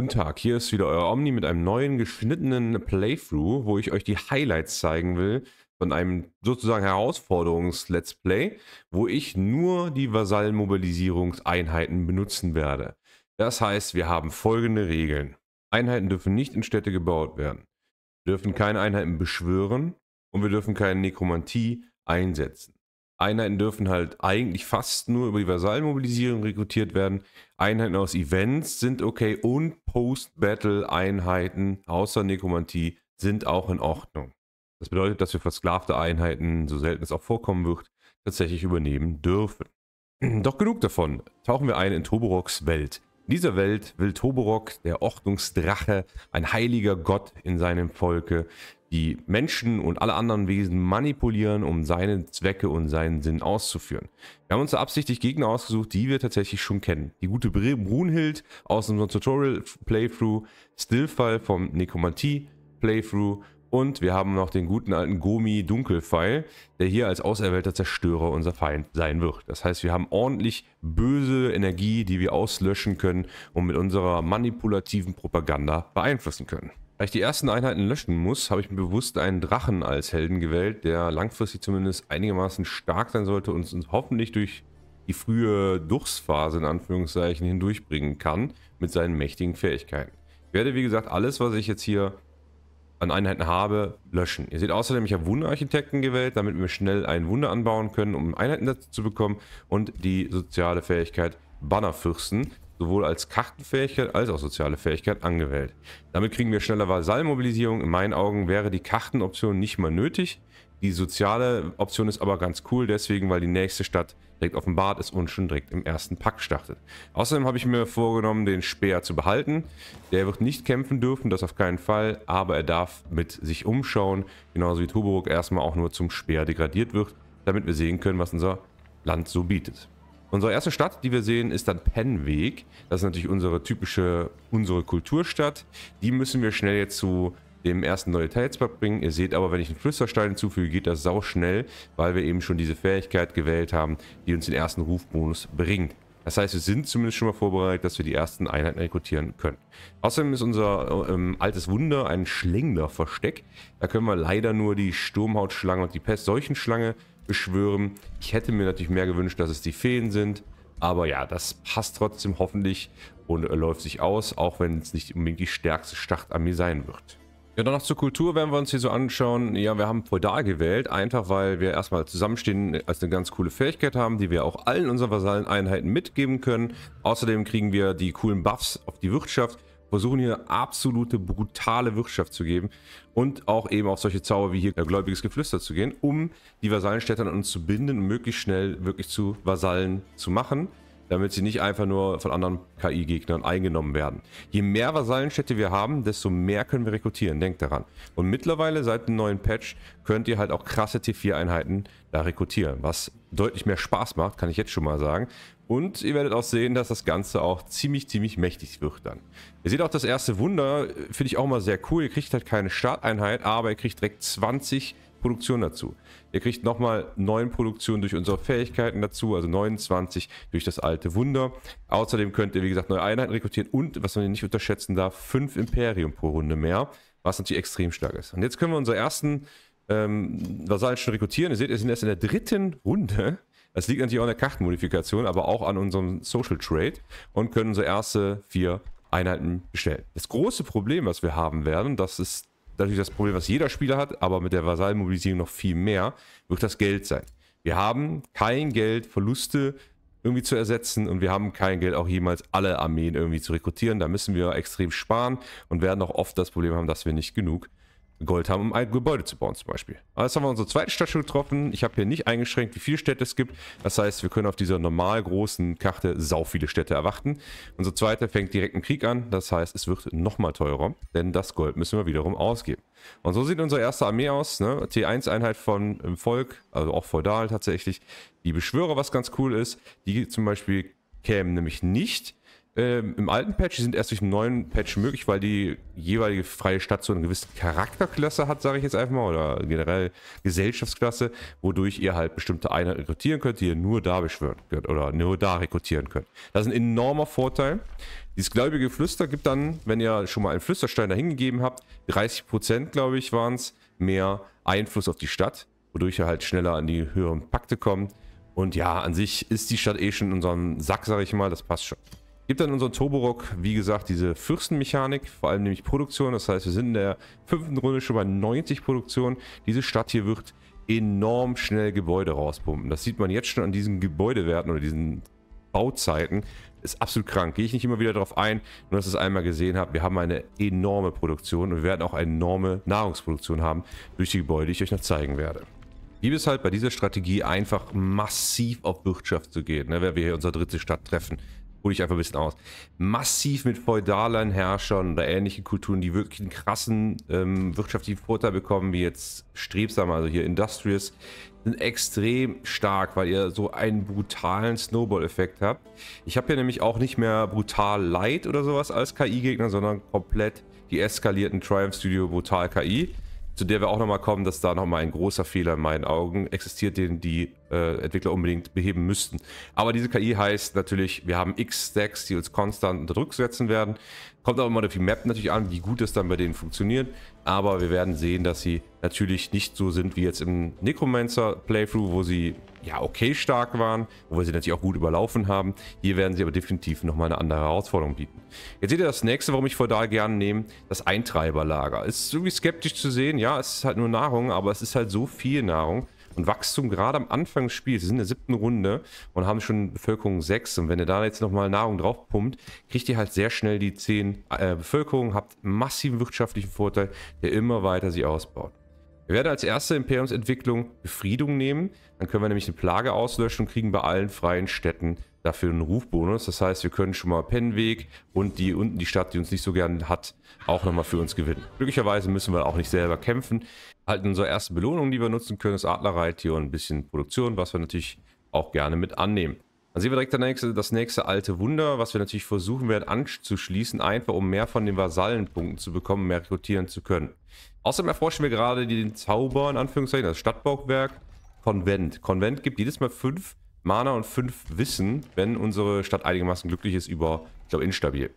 Guten Tag, hier ist wieder euer Omni mit einem neuen geschnittenen Playthrough, wo ich euch die Highlights zeigen will von einem sozusagen Herausforderungs-Let's Play, wo ich nur die Vasallenmobilisierungseinheiten benutzen werde. Das heißt, wir haben folgende Regeln. Einheiten dürfen nicht in Städte gebaut werden. Wir dürfen keine Einheiten beschwören und wir dürfen keine Nekromantie einsetzen. Einheiten dürfen halt eigentlich fast nur über die Vasallenmobilisierung rekrutiert werden. Einheiten aus Events sind okay und Post-Battle-Einheiten außer Nekromantie sind auch in Ordnung. Das bedeutet, dass wir versklavte Einheiten, so selten es auch vorkommen wird, tatsächlich übernehmen dürfen. Doch genug davon. Tauchen wir ein in Toboroks Welt. In dieser Welt will Toborok, der Ordnungsdrache, ein heiliger Gott in seinem Volke, die Menschen und alle anderen Wesen manipulieren, um seine Zwecke und seinen Sinn auszuführen. Wir haben uns da absichtlich Gegner ausgesucht, die wir tatsächlich schon kennen. Die gute Brunhild aus unserem Tutorial-Playthrough, Stillfall vom nekomantie playthrough und wir haben noch den guten alten Gomi Dunkelpfeil, der hier als auserwählter Zerstörer unser Feind sein wird. Das heißt, wir haben ordentlich böse Energie, die wir auslöschen können und mit unserer manipulativen Propaganda beeinflussen können. Da ich die ersten Einheiten löschen muss, habe ich mir bewusst einen Drachen als Helden gewählt, der langfristig zumindest einigermaßen stark sein sollte und uns hoffentlich durch die frühe Durchsphase in Anführungszeichen hindurchbringen kann mit seinen mächtigen Fähigkeiten. Ich werde wie gesagt alles, was ich jetzt hier an Einheiten habe, löschen. Ihr seht außerdem, ich habe Wunderarchitekten gewählt, damit wir schnell ein Wunder anbauen können, um Einheiten dazu zu bekommen und die soziale Fähigkeit Bannerfürsten, sowohl als Kartenfähigkeit als auch soziale Fähigkeit angewählt. Damit kriegen wir schneller Vasallmobilisierung. In meinen Augen wäre die Kartenoption nicht mal nötig. Die soziale Option ist aber ganz cool, deswegen, weil die nächste Stadt direkt offenbart ist und schon direkt im ersten Pack startet. Außerdem habe ich mir vorgenommen, den Speer zu behalten. Der wird nicht kämpfen dürfen, das auf keinen Fall, aber er darf mit sich umschauen, genauso wie Toburg erstmal auch nur zum Speer degradiert wird, damit wir sehen können, was unser Land so bietet. Unsere erste Stadt, die wir sehen, ist dann Pennweg. Das ist natürlich unsere typische, unsere Kulturstadt. Die müssen wir schnell jetzt zu dem ersten neue Teilsblock bringen. Ihr seht aber, wenn ich einen Flüsterstein hinzufüge, geht das sau schnell, weil wir eben schon diese Fähigkeit gewählt haben, die uns den ersten Rufbonus bringt. Das heißt, wir sind zumindest schon mal vorbereitet, dass wir die ersten Einheiten rekrutieren können. Außerdem ist unser äh, ähm, altes Wunder ein Schlingler-Versteck. Da können wir leider nur die Sturmhautschlange und die Pestseuchenschlange beschwören. Ich hätte mir natürlich mehr gewünscht, dass es die Feen sind. Aber ja, das passt trotzdem hoffentlich und äh, läuft sich aus, auch wenn es nicht unbedingt die stärkste Startarmee sein wird. Ja, dann noch zur Kultur, wenn wir uns hier so anschauen. Ja, wir haben Feudal gewählt, einfach weil wir erstmal zusammenstehen äh, als eine ganz coole Fähigkeit haben, die wir auch allen unseren Vasallen-Einheiten mitgeben können. Außerdem kriegen wir die coolen Buffs auf die Wirtschaft versuchen hier absolute brutale Wirtschaft zu geben und auch eben auf solche Zauber wie hier äh, gläubiges Geflüster zu gehen, um die Vasallenstädte an uns zu binden und möglichst schnell wirklich zu Vasallen zu machen, damit sie nicht einfach nur von anderen KI-Gegnern eingenommen werden. Je mehr Vasallenstädte wir haben, desto mehr können wir rekrutieren, denkt daran. Und mittlerweile seit dem neuen Patch könnt ihr halt auch krasse T4-Einheiten da rekrutieren, was deutlich mehr Spaß macht, kann ich jetzt schon mal sagen, und ihr werdet auch sehen, dass das Ganze auch ziemlich, ziemlich mächtig wird dann. Ihr seht auch das erste Wunder, äh, finde ich auch mal sehr cool. Ihr kriegt halt keine Starteinheit, aber ihr kriegt direkt 20 Produktionen dazu. Ihr kriegt nochmal 9 Produktionen durch unsere Fähigkeiten dazu, also 29 durch das alte Wunder. Außerdem könnt ihr, wie gesagt, neue Einheiten rekrutieren und, was man nicht unterschätzen darf, 5 Imperium pro Runde mehr, was natürlich extrem stark ist. Und jetzt können wir unsere ersten ähm, Vasallen schon rekrutieren. Ihr seht, wir sind erst in der dritten Runde. Das liegt natürlich auch an der Kartenmodifikation, aber auch an unserem Social Trade und können unsere erste vier Einheiten bestellen. Das große Problem, was wir haben werden, das ist natürlich das Problem, was jeder Spieler hat, aber mit der Vasallmobilisierung noch viel mehr, wird das Geld sein. Wir haben kein Geld, Verluste irgendwie zu ersetzen und wir haben kein Geld, auch jemals alle Armeen irgendwie zu rekrutieren. Da müssen wir extrem sparen und werden auch oft das Problem haben, dass wir nicht genug Gold haben, um ein Gebäude zu bauen zum Beispiel. Aber jetzt haben wir unsere zweite Stadt schon getroffen. Ich habe hier nicht eingeschränkt, wie viele Städte es gibt. Das heißt, wir können auf dieser normal großen Karte sau viele Städte erwarten. Unsere zweite fängt direkt im Krieg an. Das heißt, es wird nochmal teurer, denn das Gold müssen wir wiederum ausgeben. Und so sieht unsere erste Armee aus. Ne? T1-Einheit von Volk, also auch feudal tatsächlich. Die Beschwörer, was ganz cool ist, die zum Beispiel kämen nämlich nicht ähm, im alten Patch, die sind erst durch den neuen Patch möglich, weil die jeweilige freie Stadt so eine gewisse Charakterklasse hat, sage ich jetzt einfach mal, oder generell Gesellschaftsklasse, wodurch ihr halt bestimmte Einheiten rekrutieren könnt, die ihr nur da beschwören könnt oder nur da rekrutieren könnt. Das ist ein enormer Vorteil. Dieses gläubige Flüster gibt dann, wenn ihr schon mal einen Flüsterstein dahingegeben habt, 30% glaube ich waren es, mehr Einfluss auf die Stadt, wodurch ihr halt schneller an die höheren Pakte kommt. Und ja, an sich ist die Stadt eh schon in unserem Sack, sage ich mal, das passt schon. Gibt dann unseren Turborock, wie gesagt, diese Fürstenmechanik, vor allem nämlich Produktion. Das heißt, wir sind in der fünften Runde schon bei 90 Produktion. Diese Stadt hier wird enorm schnell Gebäude rauspumpen. Das sieht man jetzt schon an diesen Gebäudewerten oder diesen Bauzeiten. ist absolut krank. Gehe ich nicht immer wieder darauf ein, nur dass ihr es einmal gesehen habt. Wir haben eine enorme Produktion und wir werden auch eine enorme Nahrungsproduktion haben durch die Gebäude, die ich euch noch zeigen werde. Liebe es halt bei dieser Strategie einfach massiv auf Wirtschaft zu gehen, ne, wenn wir hier unsere dritte Stadt treffen hole ich einfach ein bisschen aus. Massiv mit feudalen Herrschern oder ähnlichen Kulturen, die wirklich einen krassen ähm, wirtschaftlichen Vorteil bekommen, wie jetzt Strebsam, also hier Industrious, sind extrem stark, weil ihr so einen brutalen Snowball-Effekt habt. Ich habe hier nämlich auch nicht mehr brutal Light oder sowas als KI-Gegner, sondern komplett die eskalierten Triumph Studio Brutal KI zu der wir auch nochmal kommen, dass da nochmal ein großer Fehler in meinen Augen existiert, den die äh, Entwickler unbedingt beheben müssten. Aber diese KI heißt natürlich, wir haben X-Stacks, die uns konstant unter Druck setzen werden. Kommt auch immer auf die Map natürlich an, wie gut das dann bei denen funktioniert. Aber wir werden sehen, dass sie natürlich nicht so sind wie jetzt im Necromancer Playthrough, wo sie ja okay stark waren, wo wir sie natürlich auch gut überlaufen haben. Hier werden sie aber definitiv nochmal eine andere Herausforderung bieten. Jetzt seht ihr das nächste, warum ich vor da gerne nehme, das Eintreiberlager. Ist irgendwie skeptisch zu sehen, ja, es ist halt nur Nahrung, aber es ist halt so viel Nahrung. Und Wachstum gerade am Anfang des Spiels, sie sind in der siebten Runde und haben schon Bevölkerung 6 und wenn ihr da jetzt nochmal Nahrung drauf pumpt, kriegt ihr halt sehr schnell die 10 äh, Bevölkerung, habt massiven wirtschaftlichen Vorteil, der immer weiter sie ausbaut. Wir werden als erste Imperiumsentwicklung Befriedung nehmen. Dann können wir nämlich eine Plage auslöschen und kriegen bei allen freien Städten dafür einen Rufbonus. Das heißt, wir können schon mal Pennweg und die unten die Stadt, die uns nicht so gern hat, auch nochmal für uns gewinnen. Glücklicherweise müssen wir auch nicht selber kämpfen. Halten unsere erste Belohnung, die wir nutzen können, ist Adlerreit hier und ein bisschen Produktion, was wir natürlich auch gerne mit annehmen. Dann sehen wir direkt das nächste, das nächste alte Wunder, was wir natürlich versuchen werden anzuschließen, einfach um mehr von den Vasallenpunkten zu bekommen, mehr rekrutieren zu können. Außerdem erforschen wir gerade den Zauber, in Anführungszeichen, das Stadtbauwerk Konvent. Konvent gibt jedes Mal fünf Mana und fünf Wissen, wenn unsere Stadt einigermaßen glücklich ist über, ich glaube, instabil.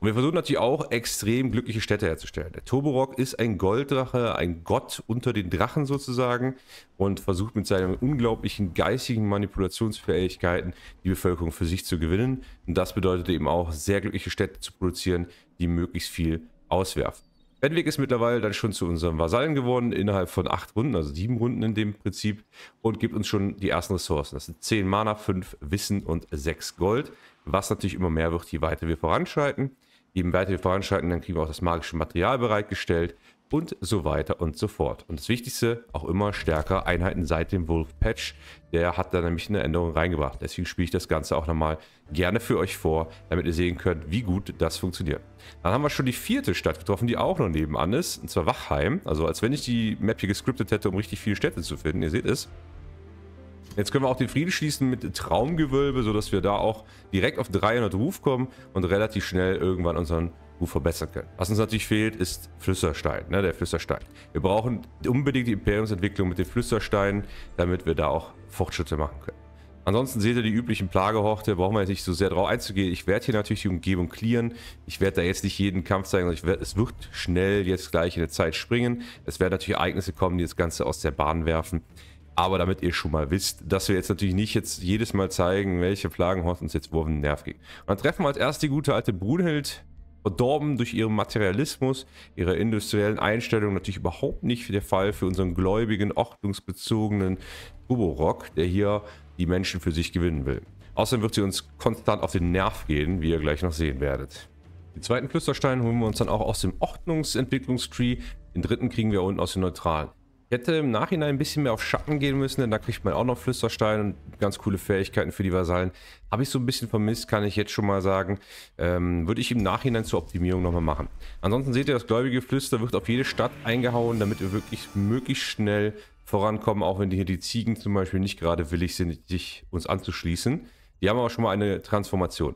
Und wir versuchen natürlich auch, extrem glückliche Städte herzustellen. Der Turborok ist ein Golddrache, ein Gott unter den Drachen sozusagen und versucht mit seinen unglaublichen geistigen Manipulationsfähigkeiten die Bevölkerung für sich zu gewinnen. Und das bedeutet eben auch, sehr glückliche Städte zu produzieren, die möglichst viel auswerfen. Benwick ist mittlerweile dann schon zu unserem Vasallen geworden, innerhalb von acht Runden, also sieben Runden in dem Prinzip, und gibt uns schon die ersten Ressourcen. Das sind zehn Mana, fünf Wissen und sechs Gold, was natürlich immer mehr wird, je weiter wir voranschreiten. Je weiter wir voranschreiten, dann kriegen wir auch das magische Material bereitgestellt und so weiter und so fort. Und das Wichtigste, auch immer stärker Einheiten seit dem Wolf-Patch. Der hat da nämlich eine Änderung reingebracht. Deswegen spiele ich das Ganze auch nochmal gerne für euch vor, damit ihr sehen könnt, wie gut das funktioniert. Dann haben wir schon die vierte Stadt getroffen, die auch noch nebenan ist, und zwar Wachheim. Also als wenn ich die Map hier gescriptet hätte, um richtig viele Städte zu finden. Ihr seht es. Jetzt können wir auch den Frieden schließen mit Traumgewölbe, sodass wir da auch direkt auf 300 Ruf kommen und relativ schnell irgendwann unseren gut verbessern können. Was uns natürlich fehlt, ist Flüsserstein, ne, der Flüsserstein. Wir brauchen unbedingt die Imperiumsentwicklung mit den Flüssersteinen, damit wir da auch Fortschritte machen können. Ansonsten seht ihr die üblichen Plagehorte, brauchen wir jetzt nicht so sehr drauf einzugehen. Ich werde hier natürlich die Umgebung clearen. Ich werde da jetzt nicht jeden Kampf zeigen, sondern werd, es wird schnell jetzt gleich in der Zeit springen. Es werden natürlich Ereignisse kommen, die das Ganze aus der Bahn werfen. Aber damit ihr schon mal wisst, dass wir jetzt natürlich nicht jetzt jedes Mal zeigen, welche Plagenhorst uns jetzt wo auf den Nerv ging. Und dann treffen wir als erst die gute alte Brunhild, verdorben durch ihren Materialismus, ihre industriellen Einstellungen natürlich überhaupt nicht der Fall für unseren gläubigen, ordnungsbezogenen Turborock, der hier die Menschen für sich gewinnen will. Außerdem wird sie uns konstant auf den Nerv gehen, wie ihr gleich noch sehen werdet. Den zweiten Klüsterstein holen wir uns dann auch aus dem Ordnungsentwicklungstree, den dritten kriegen wir unten aus dem Neutralen hätte im Nachhinein ein bisschen mehr auf Schatten gehen müssen, denn da kriegt man auch noch Flüsterstein und ganz coole Fähigkeiten für die Vasallen. Habe ich so ein bisschen vermisst, kann ich jetzt schon mal sagen. Ähm, Würde ich im Nachhinein zur Optimierung nochmal machen. Ansonsten seht ihr, das gläubige Flüster wird auf jede Stadt eingehauen, damit wir wirklich möglichst schnell vorankommen, auch wenn hier die Ziegen zum Beispiel nicht gerade willig sind, sich uns anzuschließen. Die haben aber schon mal eine Transformation.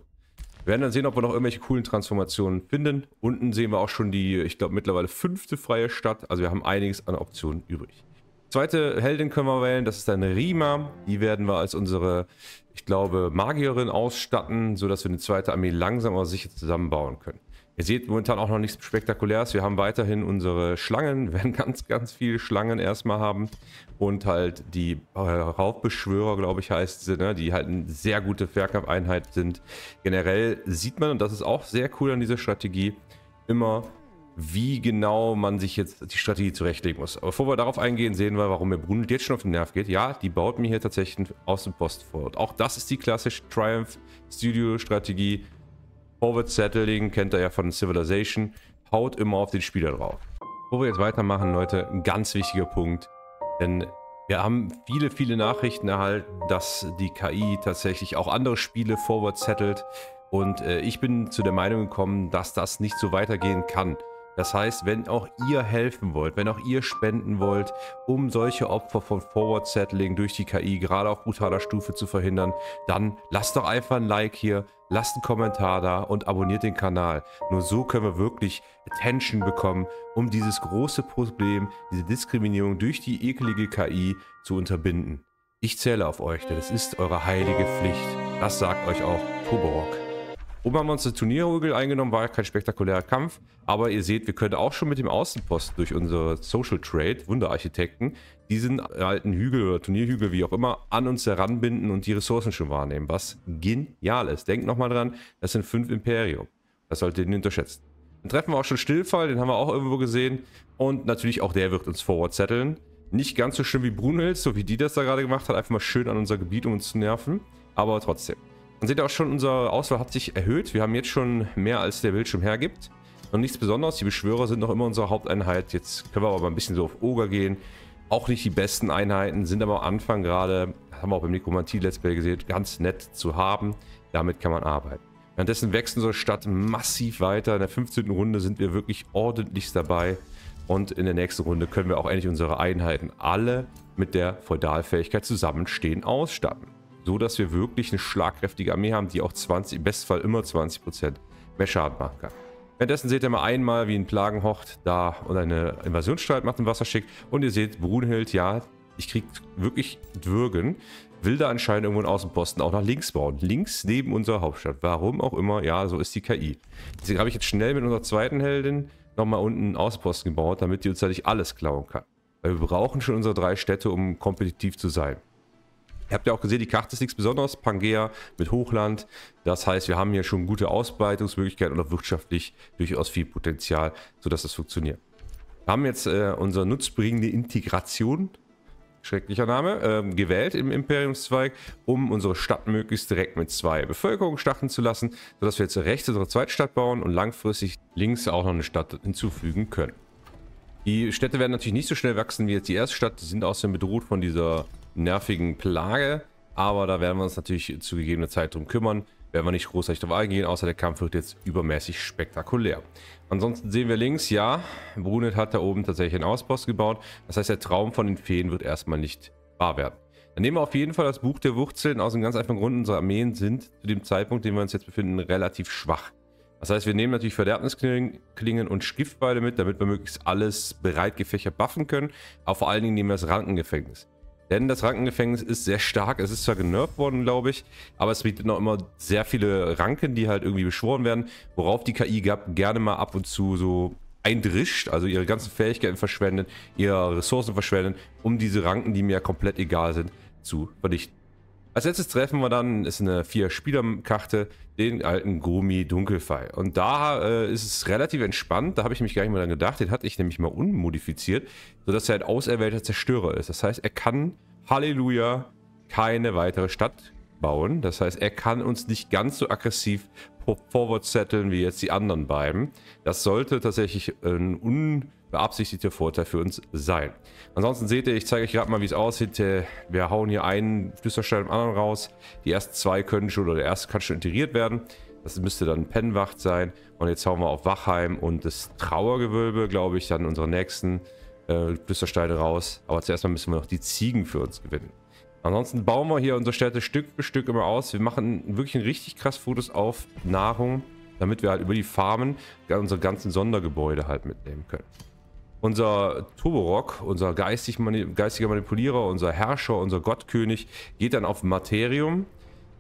Wir werden dann sehen, ob wir noch irgendwelche coolen Transformationen finden. Unten sehen wir auch schon die, ich glaube, mittlerweile fünfte freie Stadt. Also wir haben einiges an Optionen übrig. Zweite Heldin können wir wählen, das ist dann Rima. Die werden wir als unsere, ich glaube, Magierin ausstatten, sodass wir eine zweite Armee langsam aber sicher zusammenbauen können. Ihr seht momentan auch noch nichts Spektakuläres. Wir haben weiterhin unsere Schlangen, Wir werden ganz, ganz viele Schlangen erstmal haben. Und halt die äh, Raubbeschwörer, glaube ich, heißt sie, ne? die halt eine sehr gute Fernkampfeinheit sind. Generell sieht man, und das ist auch sehr cool an dieser Strategie, immer, wie genau man sich jetzt die Strategie zurechtlegen muss. Aber bevor wir darauf eingehen, sehen wir, warum mir Brunel jetzt schon auf den Nerv geht. Ja, die baut mir hier tatsächlich einen Außenpost vor. Und auch das ist die klassische Triumph Studio Strategie Forward Settling kennt ihr ja von Civilization. Haut immer auf den Spieler drauf. Wo wir jetzt weitermachen, Leute, ein ganz wichtiger Punkt. Denn wir haben viele, viele Nachrichten erhalten, dass die KI tatsächlich auch andere Spiele forward settelt. Und äh, ich bin zu der Meinung gekommen, dass das nicht so weitergehen kann. Das heißt, wenn auch ihr helfen wollt, wenn auch ihr spenden wollt, um solche Opfer von Forward Settling durch die KI gerade auf brutaler Stufe zu verhindern, dann lasst doch einfach ein Like hier, lasst einen Kommentar da und abonniert den Kanal. Nur so können wir wirklich Attention bekommen, um dieses große Problem, diese Diskriminierung durch die ekelige KI zu unterbinden. Ich zähle auf euch, denn es ist eure heilige Pflicht. Das sagt euch auch Toborok. Oben haben wir uns eine Turnierhügel eingenommen, war kein spektakulärer Kampf. Aber ihr seht, wir können auch schon mit dem Außenposten durch unsere Social Trade, Wunderarchitekten, diesen alten Hügel oder Turnierhügel, wie auch immer, an uns heranbinden und die Ressourcen schon wahrnehmen, was genial ist. Denkt nochmal dran, das sind fünf Imperium. Das solltet ihr nicht unterschätzen. Dann treffen wir auch schon Stillfall, den haben wir auch irgendwo gesehen. Und natürlich auch der wird uns forward zetteln. Nicht ganz so schlimm wie Brunhild, so wie die das da gerade gemacht hat, einfach mal schön an unser Gebiet, um uns zu nerven. Aber trotzdem. Man sieht auch schon, unsere Auswahl hat sich erhöht. Wir haben jetzt schon mehr, als der Bildschirm hergibt. Noch nichts Besonderes. Die Beschwörer sind noch immer unsere Haupteinheit. Jetzt können wir aber ein bisschen so auf Oger gehen. Auch nicht die besten Einheiten, sind aber am Anfang gerade, haben wir auch beim Nekromantie Let's Play gesehen, ganz nett zu haben. Damit kann man arbeiten. Währenddessen wächst unsere Stadt massiv weiter. In der 15. Runde sind wir wirklich ordentlich dabei. Und in der nächsten Runde können wir auch endlich unsere Einheiten alle mit der Feudalfähigkeit zusammenstehen ausstatten. So, dass wir wirklich eine schlagkräftige Armee haben, die auch 20, im Bestfall immer 20% mehr Schaden machen kann. Währenddessen seht ihr mal einmal, wie ein Plagenhocht da und eine Invasionsstreit macht im Wasser schickt. Und ihr seht, Brunhild, ja, ich krieg wirklich Würgen, will da anscheinend irgendwo einen Außenposten auch nach links bauen. Links neben unserer Hauptstadt. Warum auch immer, ja, so ist die KI. Deswegen habe ich jetzt schnell mit unserer zweiten Heldin nochmal unten einen Außenposten gebaut, damit die uns da nicht alles klauen kann. Weil wir brauchen schon unsere drei Städte, um kompetitiv zu sein. Ihr habt ja auch gesehen, die Karte ist nichts Besonderes. Pangea mit Hochland. Das heißt, wir haben hier schon gute Ausbreitungsmöglichkeiten und auch wirtschaftlich durchaus viel Potenzial, sodass das funktioniert. Wir haben jetzt äh, unsere nutzbringende Integration, schrecklicher Name, äh, gewählt im Imperiumszweig, um unsere Stadt möglichst direkt mit zwei Bevölkerungen starten zu lassen, sodass wir jetzt rechts unsere Zweitstadt bauen und langfristig links auch noch eine Stadt hinzufügen können. Die Städte werden natürlich nicht so schnell wachsen wie jetzt die Erststadt, die sind außerdem bedroht von dieser nervigen Plage. Aber da werden wir uns natürlich zu gegebener Zeit drum kümmern. Werden wir nicht großartig darauf eingehen, außer der Kampf wird jetzt übermäßig spektakulär. Ansonsten sehen wir links, ja, Brunet hat da oben tatsächlich einen Auspost gebaut. Das heißt, der Traum von den Feen wird erstmal nicht wahr werden. Dann nehmen wir auf jeden Fall das Buch der Wurzeln aus dem ganz einfachen Grund. Unsere Armeen sind zu dem Zeitpunkt, den wir uns jetzt befinden, relativ schwach. Das heißt, wir nehmen natürlich Verderbnisklingen und Stiftbeile mit, damit wir möglichst alles bereit gefächert buffen können. Aber vor allen Dingen nehmen wir das Rankengefängnis. Denn das Rankengefängnis ist sehr stark. Es ist zwar genervt worden, glaube ich, aber es bietet noch immer sehr viele Ranken, die halt irgendwie beschworen werden, worauf die KI gerne mal ab und zu so eindrischt, also ihre ganzen Fähigkeiten verschwendet, ihre Ressourcen verschwendet, um diese Ranken, die mir komplett egal sind, zu verdichten. Als letztes treffen wir dann, ist eine Vier-Spieler-Karte, den alten Gumi Dunkelfei. Und da äh, ist es relativ entspannt, da habe ich mich gar nicht mehr dran gedacht, den hatte ich nämlich mal unmodifiziert, sodass er ein auserwählter Zerstörer ist. Das heißt, er kann, Halleluja, keine weitere Stadt bauen. Das heißt, er kann uns nicht ganz so aggressiv forward setteln wie jetzt die anderen beiden. Das sollte tatsächlich ein un beabsichtigte Vorteil für uns sein. Ansonsten seht ihr, ich zeige euch gerade mal, wie es aussieht. Äh, wir hauen hier einen Flüsterstein im anderen raus. Die ersten zwei können schon, oder der erste kann schon integriert werden. Das müsste dann Pennwacht sein. Und jetzt hauen wir auf Wachheim und das Trauergewölbe, glaube ich, dann unsere nächsten äh, Flüstersteine raus. Aber zuerst mal müssen wir noch die Ziegen für uns gewinnen. Ansonsten bauen wir hier unsere Städte Stück für Stück immer aus. Wir machen wirklich einen richtig krass Fotos auf Nahrung, damit wir halt über die Farmen unsere ganzen Sondergebäude halt mitnehmen können. Unser Turborock, unser geistig mani geistiger Manipulierer, unser Herrscher, unser Gottkönig, geht dann auf Materium.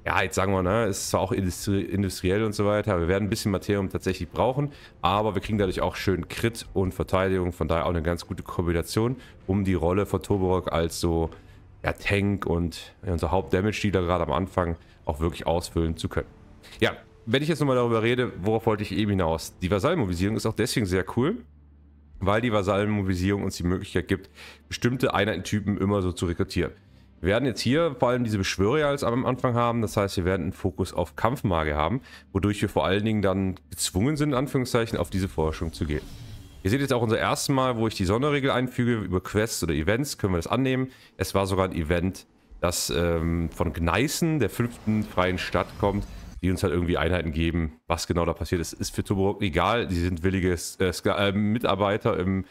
Ja, jetzt sagen wir, ne, ist zwar auch industrie industriell und so weiter, wir werden ein bisschen Materium tatsächlich brauchen, aber wir kriegen dadurch auch schön Crit und Verteidigung, von daher auch eine ganz gute Kombination, um die Rolle von Turborock als so ja, Tank und unser Haupt-Damage-Dealer gerade am Anfang auch wirklich ausfüllen zu können. Ja, wenn ich jetzt nochmal darüber rede, worauf wollte ich eben hinaus? Die Vasallmobilisierung ist auch deswegen sehr cool, weil die Vasallenmobilisierung uns die Möglichkeit gibt, bestimmte Einheitentypen immer so zu rekrutieren. Wir werden jetzt hier vor allem diese Beschwörer als am Anfang haben. Das heißt, wir werden einen Fokus auf Kampfmage haben, wodurch wir vor allen Dingen dann gezwungen sind, in Anführungszeichen, auf diese Forschung zu gehen. Ihr seht jetzt auch unser erstes Mal, wo ich die Sonderregel einfüge. Über Quests oder Events können wir das annehmen. Es war sogar ein Event, das ähm, von Gneißen, der fünften freien Stadt, kommt die uns halt irgendwie Einheiten geben. Was genau da passiert ist, ist für Tobruk egal. Die sind willige äh, äh, Mitarbeiter im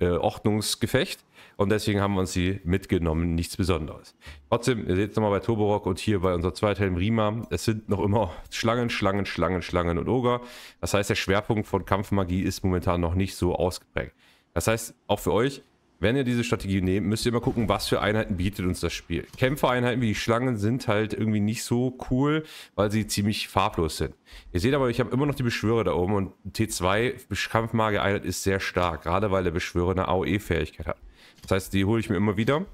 äh, Ordnungsgefecht. Und deswegen haben wir uns sie mitgenommen, nichts Besonderes. Trotzdem, ihr seht es nochmal bei Turborok und hier bei unserer Zweithelm Rima, es sind noch immer Schlangen, Schlangen, Schlangen, Schlangen und Oger. Das heißt, der Schwerpunkt von Kampfmagie ist momentan noch nicht so ausgeprägt. Das heißt, auch für euch, wenn ihr diese Strategie nehmt, müsst ihr immer gucken, was für Einheiten bietet uns das Spiel. Kämpfereinheiten wie die Schlangen sind halt irgendwie nicht so cool, weil sie ziemlich farblos sind. Ihr seht aber, ich habe immer noch die Beschwörer da oben und T2 Kampfmage einheit ist sehr stark, gerade weil der Beschwörer eine AOE-Fähigkeit hat. Das heißt, die hole ich mir immer wieder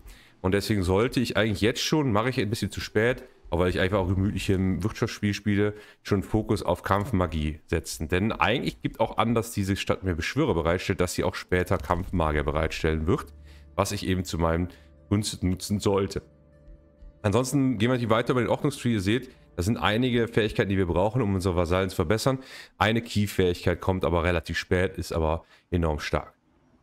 und deswegen sollte ich eigentlich jetzt schon, mache ich ein bisschen zu spät, auch weil ich einfach auch gemütlich im Wirtschaftsspiel spiele, schon Fokus auf Kampfmagie setzen. Denn eigentlich gibt auch an, dass diese Stadt mir Beschwörer bereitstellt, dass sie auch später Kampfmagier bereitstellen wird, was ich eben zu meinem Gunst nutzen sollte. Ansonsten gehen wir hier weiter über den Ordnungstree. Ihr seht, das sind einige Fähigkeiten, die wir brauchen, um unsere Vasallen zu verbessern. Eine Key-Fähigkeit kommt aber relativ spät, ist aber enorm stark.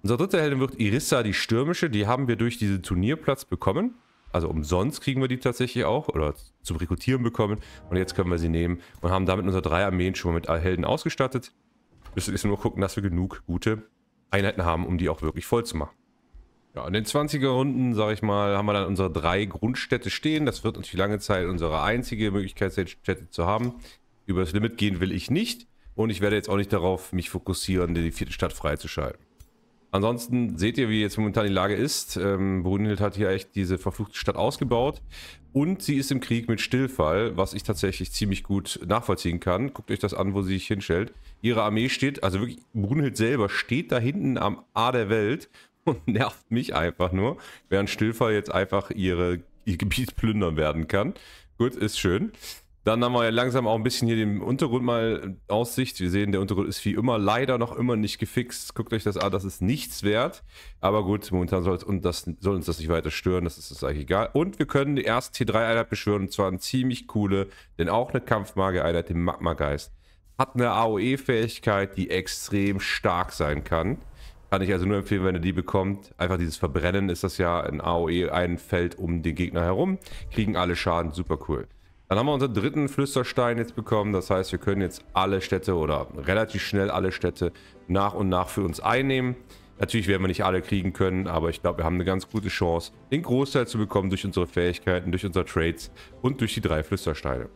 Unser dritter Heldin wird Irissa, die Stürmische. Die haben wir durch diesen Turnierplatz bekommen. Also umsonst kriegen wir die tatsächlich auch. Oder zum Rekrutieren bekommen. Und jetzt können wir sie nehmen und haben damit unsere drei Armeen schon mal mit Helden ausgestattet. Müssen jetzt nur gucken, dass wir genug gute Einheiten haben, um die auch wirklich voll zu machen. Ja, in den 20er Runden, sage ich mal, haben wir dann unsere drei Grundstädte stehen. Das wird natürlich lange Zeit unsere einzige Möglichkeit sein, Städte zu haben. Über das Limit gehen will ich nicht. Und ich werde jetzt auch nicht darauf mich fokussieren, die vierte Stadt freizuschalten. Ansonsten seht ihr, wie jetzt momentan die Lage ist. Ähm, Brunhild hat hier echt diese verfluchte Stadt ausgebaut. Und sie ist im Krieg mit Stillfall, was ich tatsächlich ziemlich gut nachvollziehen kann. Guckt euch das an, wo sie sich hinstellt. Ihre Armee steht, also wirklich, Brunhild selber steht da hinten am A der Welt und nervt mich einfach nur, während Stillfall jetzt einfach ihre, ihr Gebiet plündern werden kann. Gut, ist schön. Dann haben wir ja langsam auch ein bisschen hier den Untergrund mal Aussicht. Wir sehen, der Untergrund ist wie immer leider noch immer nicht gefixt. Guckt euch das an, das ist nichts wert. Aber gut, momentan soll, das, soll uns das nicht weiter stören, das ist uns eigentlich egal. Und wir können die erste T3-Einheit beschwören, und zwar eine ziemlich coole, denn auch eine kampfmage einheit den Magma-Geist. Hat eine AOE-Fähigkeit, die extrem stark sein kann. Kann ich also nur empfehlen, wenn ihr die bekommt. Einfach dieses Verbrennen ist das ja in AOE ein Feld um den Gegner herum. Kriegen alle Schaden, super cool. Dann haben wir unseren dritten Flüsterstein jetzt bekommen. Das heißt, wir können jetzt alle Städte oder relativ schnell alle Städte nach und nach für uns einnehmen. Natürlich werden wir nicht alle kriegen können, aber ich glaube, wir haben eine ganz gute Chance, den Großteil zu bekommen durch unsere Fähigkeiten, durch unsere Trades und durch die drei Flüstersteine.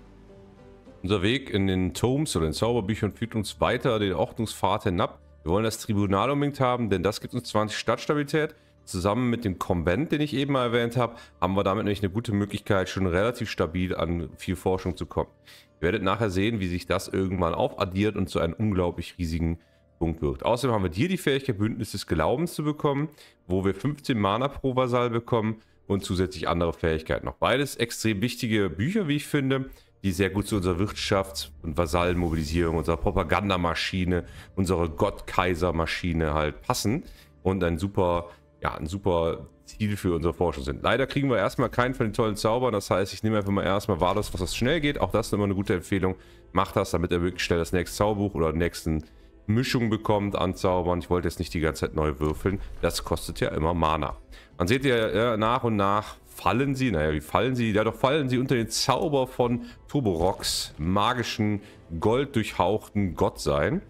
Unser Weg in den Tomes oder den Zauberbüchern führt uns weiter den Ordnungspfad hinab. Wir wollen das Tribunal unbedingt haben, denn das gibt uns 20 Stadtstabilität zusammen mit dem Konvent, den ich eben mal erwähnt habe, haben wir damit nämlich eine gute Möglichkeit, schon relativ stabil an viel Forschung zu kommen. Ihr werdet nachher sehen, wie sich das irgendwann aufaddiert und zu einem unglaublich riesigen Punkt wird. Außerdem haben wir hier die Fähigkeit, Bündnis des Glaubens zu bekommen, wo wir 15 Mana pro Vasall bekommen und zusätzlich andere Fähigkeiten noch. Beides extrem wichtige Bücher, wie ich finde, die sehr gut zu unserer Wirtschafts- und Vasallenmobilisierung, unserer Propagandamaschine, unserer Gott-Kaiser-Maschine halt passen und ein super ja, ein super Ziel für unsere Forschung sind. Leider kriegen wir erstmal keinen von den tollen Zaubern. Das heißt, ich nehme einfach mal erstmal war was das schnell geht. Auch das ist immer eine gute Empfehlung. Macht das, damit er wirklich schnell das nächste Zauberbuch oder die nächsten Mischung bekommt an Zaubern. Ich wollte jetzt nicht die ganze Zeit neu würfeln. Das kostet ja immer Mana. Man seht ihr, ja, nach und nach fallen sie. Naja, wie fallen sie? Ja, doch fallen sie unter den Zauber von Turborox, magischen, golddurchhauchten Gottsein.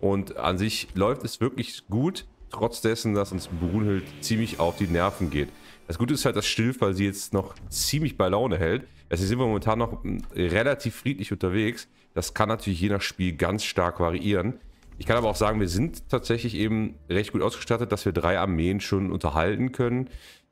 Und an sich läuft es wirklich gut. Trotz dessen, dass uns Brunhild ziemlich auf die Nerven geht. Das Gute ist halt, dass Stilf, sie jetzt noch ziemlich bei Laune hält. Also sind wir momentan noch hm, relativ friedlich unterwegs. Das kann natürlich je nach Spiel ganz stark variieren. Ich kann aber auch sagen, wir sind tatsächlich eben recht gut ausgestattet, dass wir drei Armeen schon unterhalten können.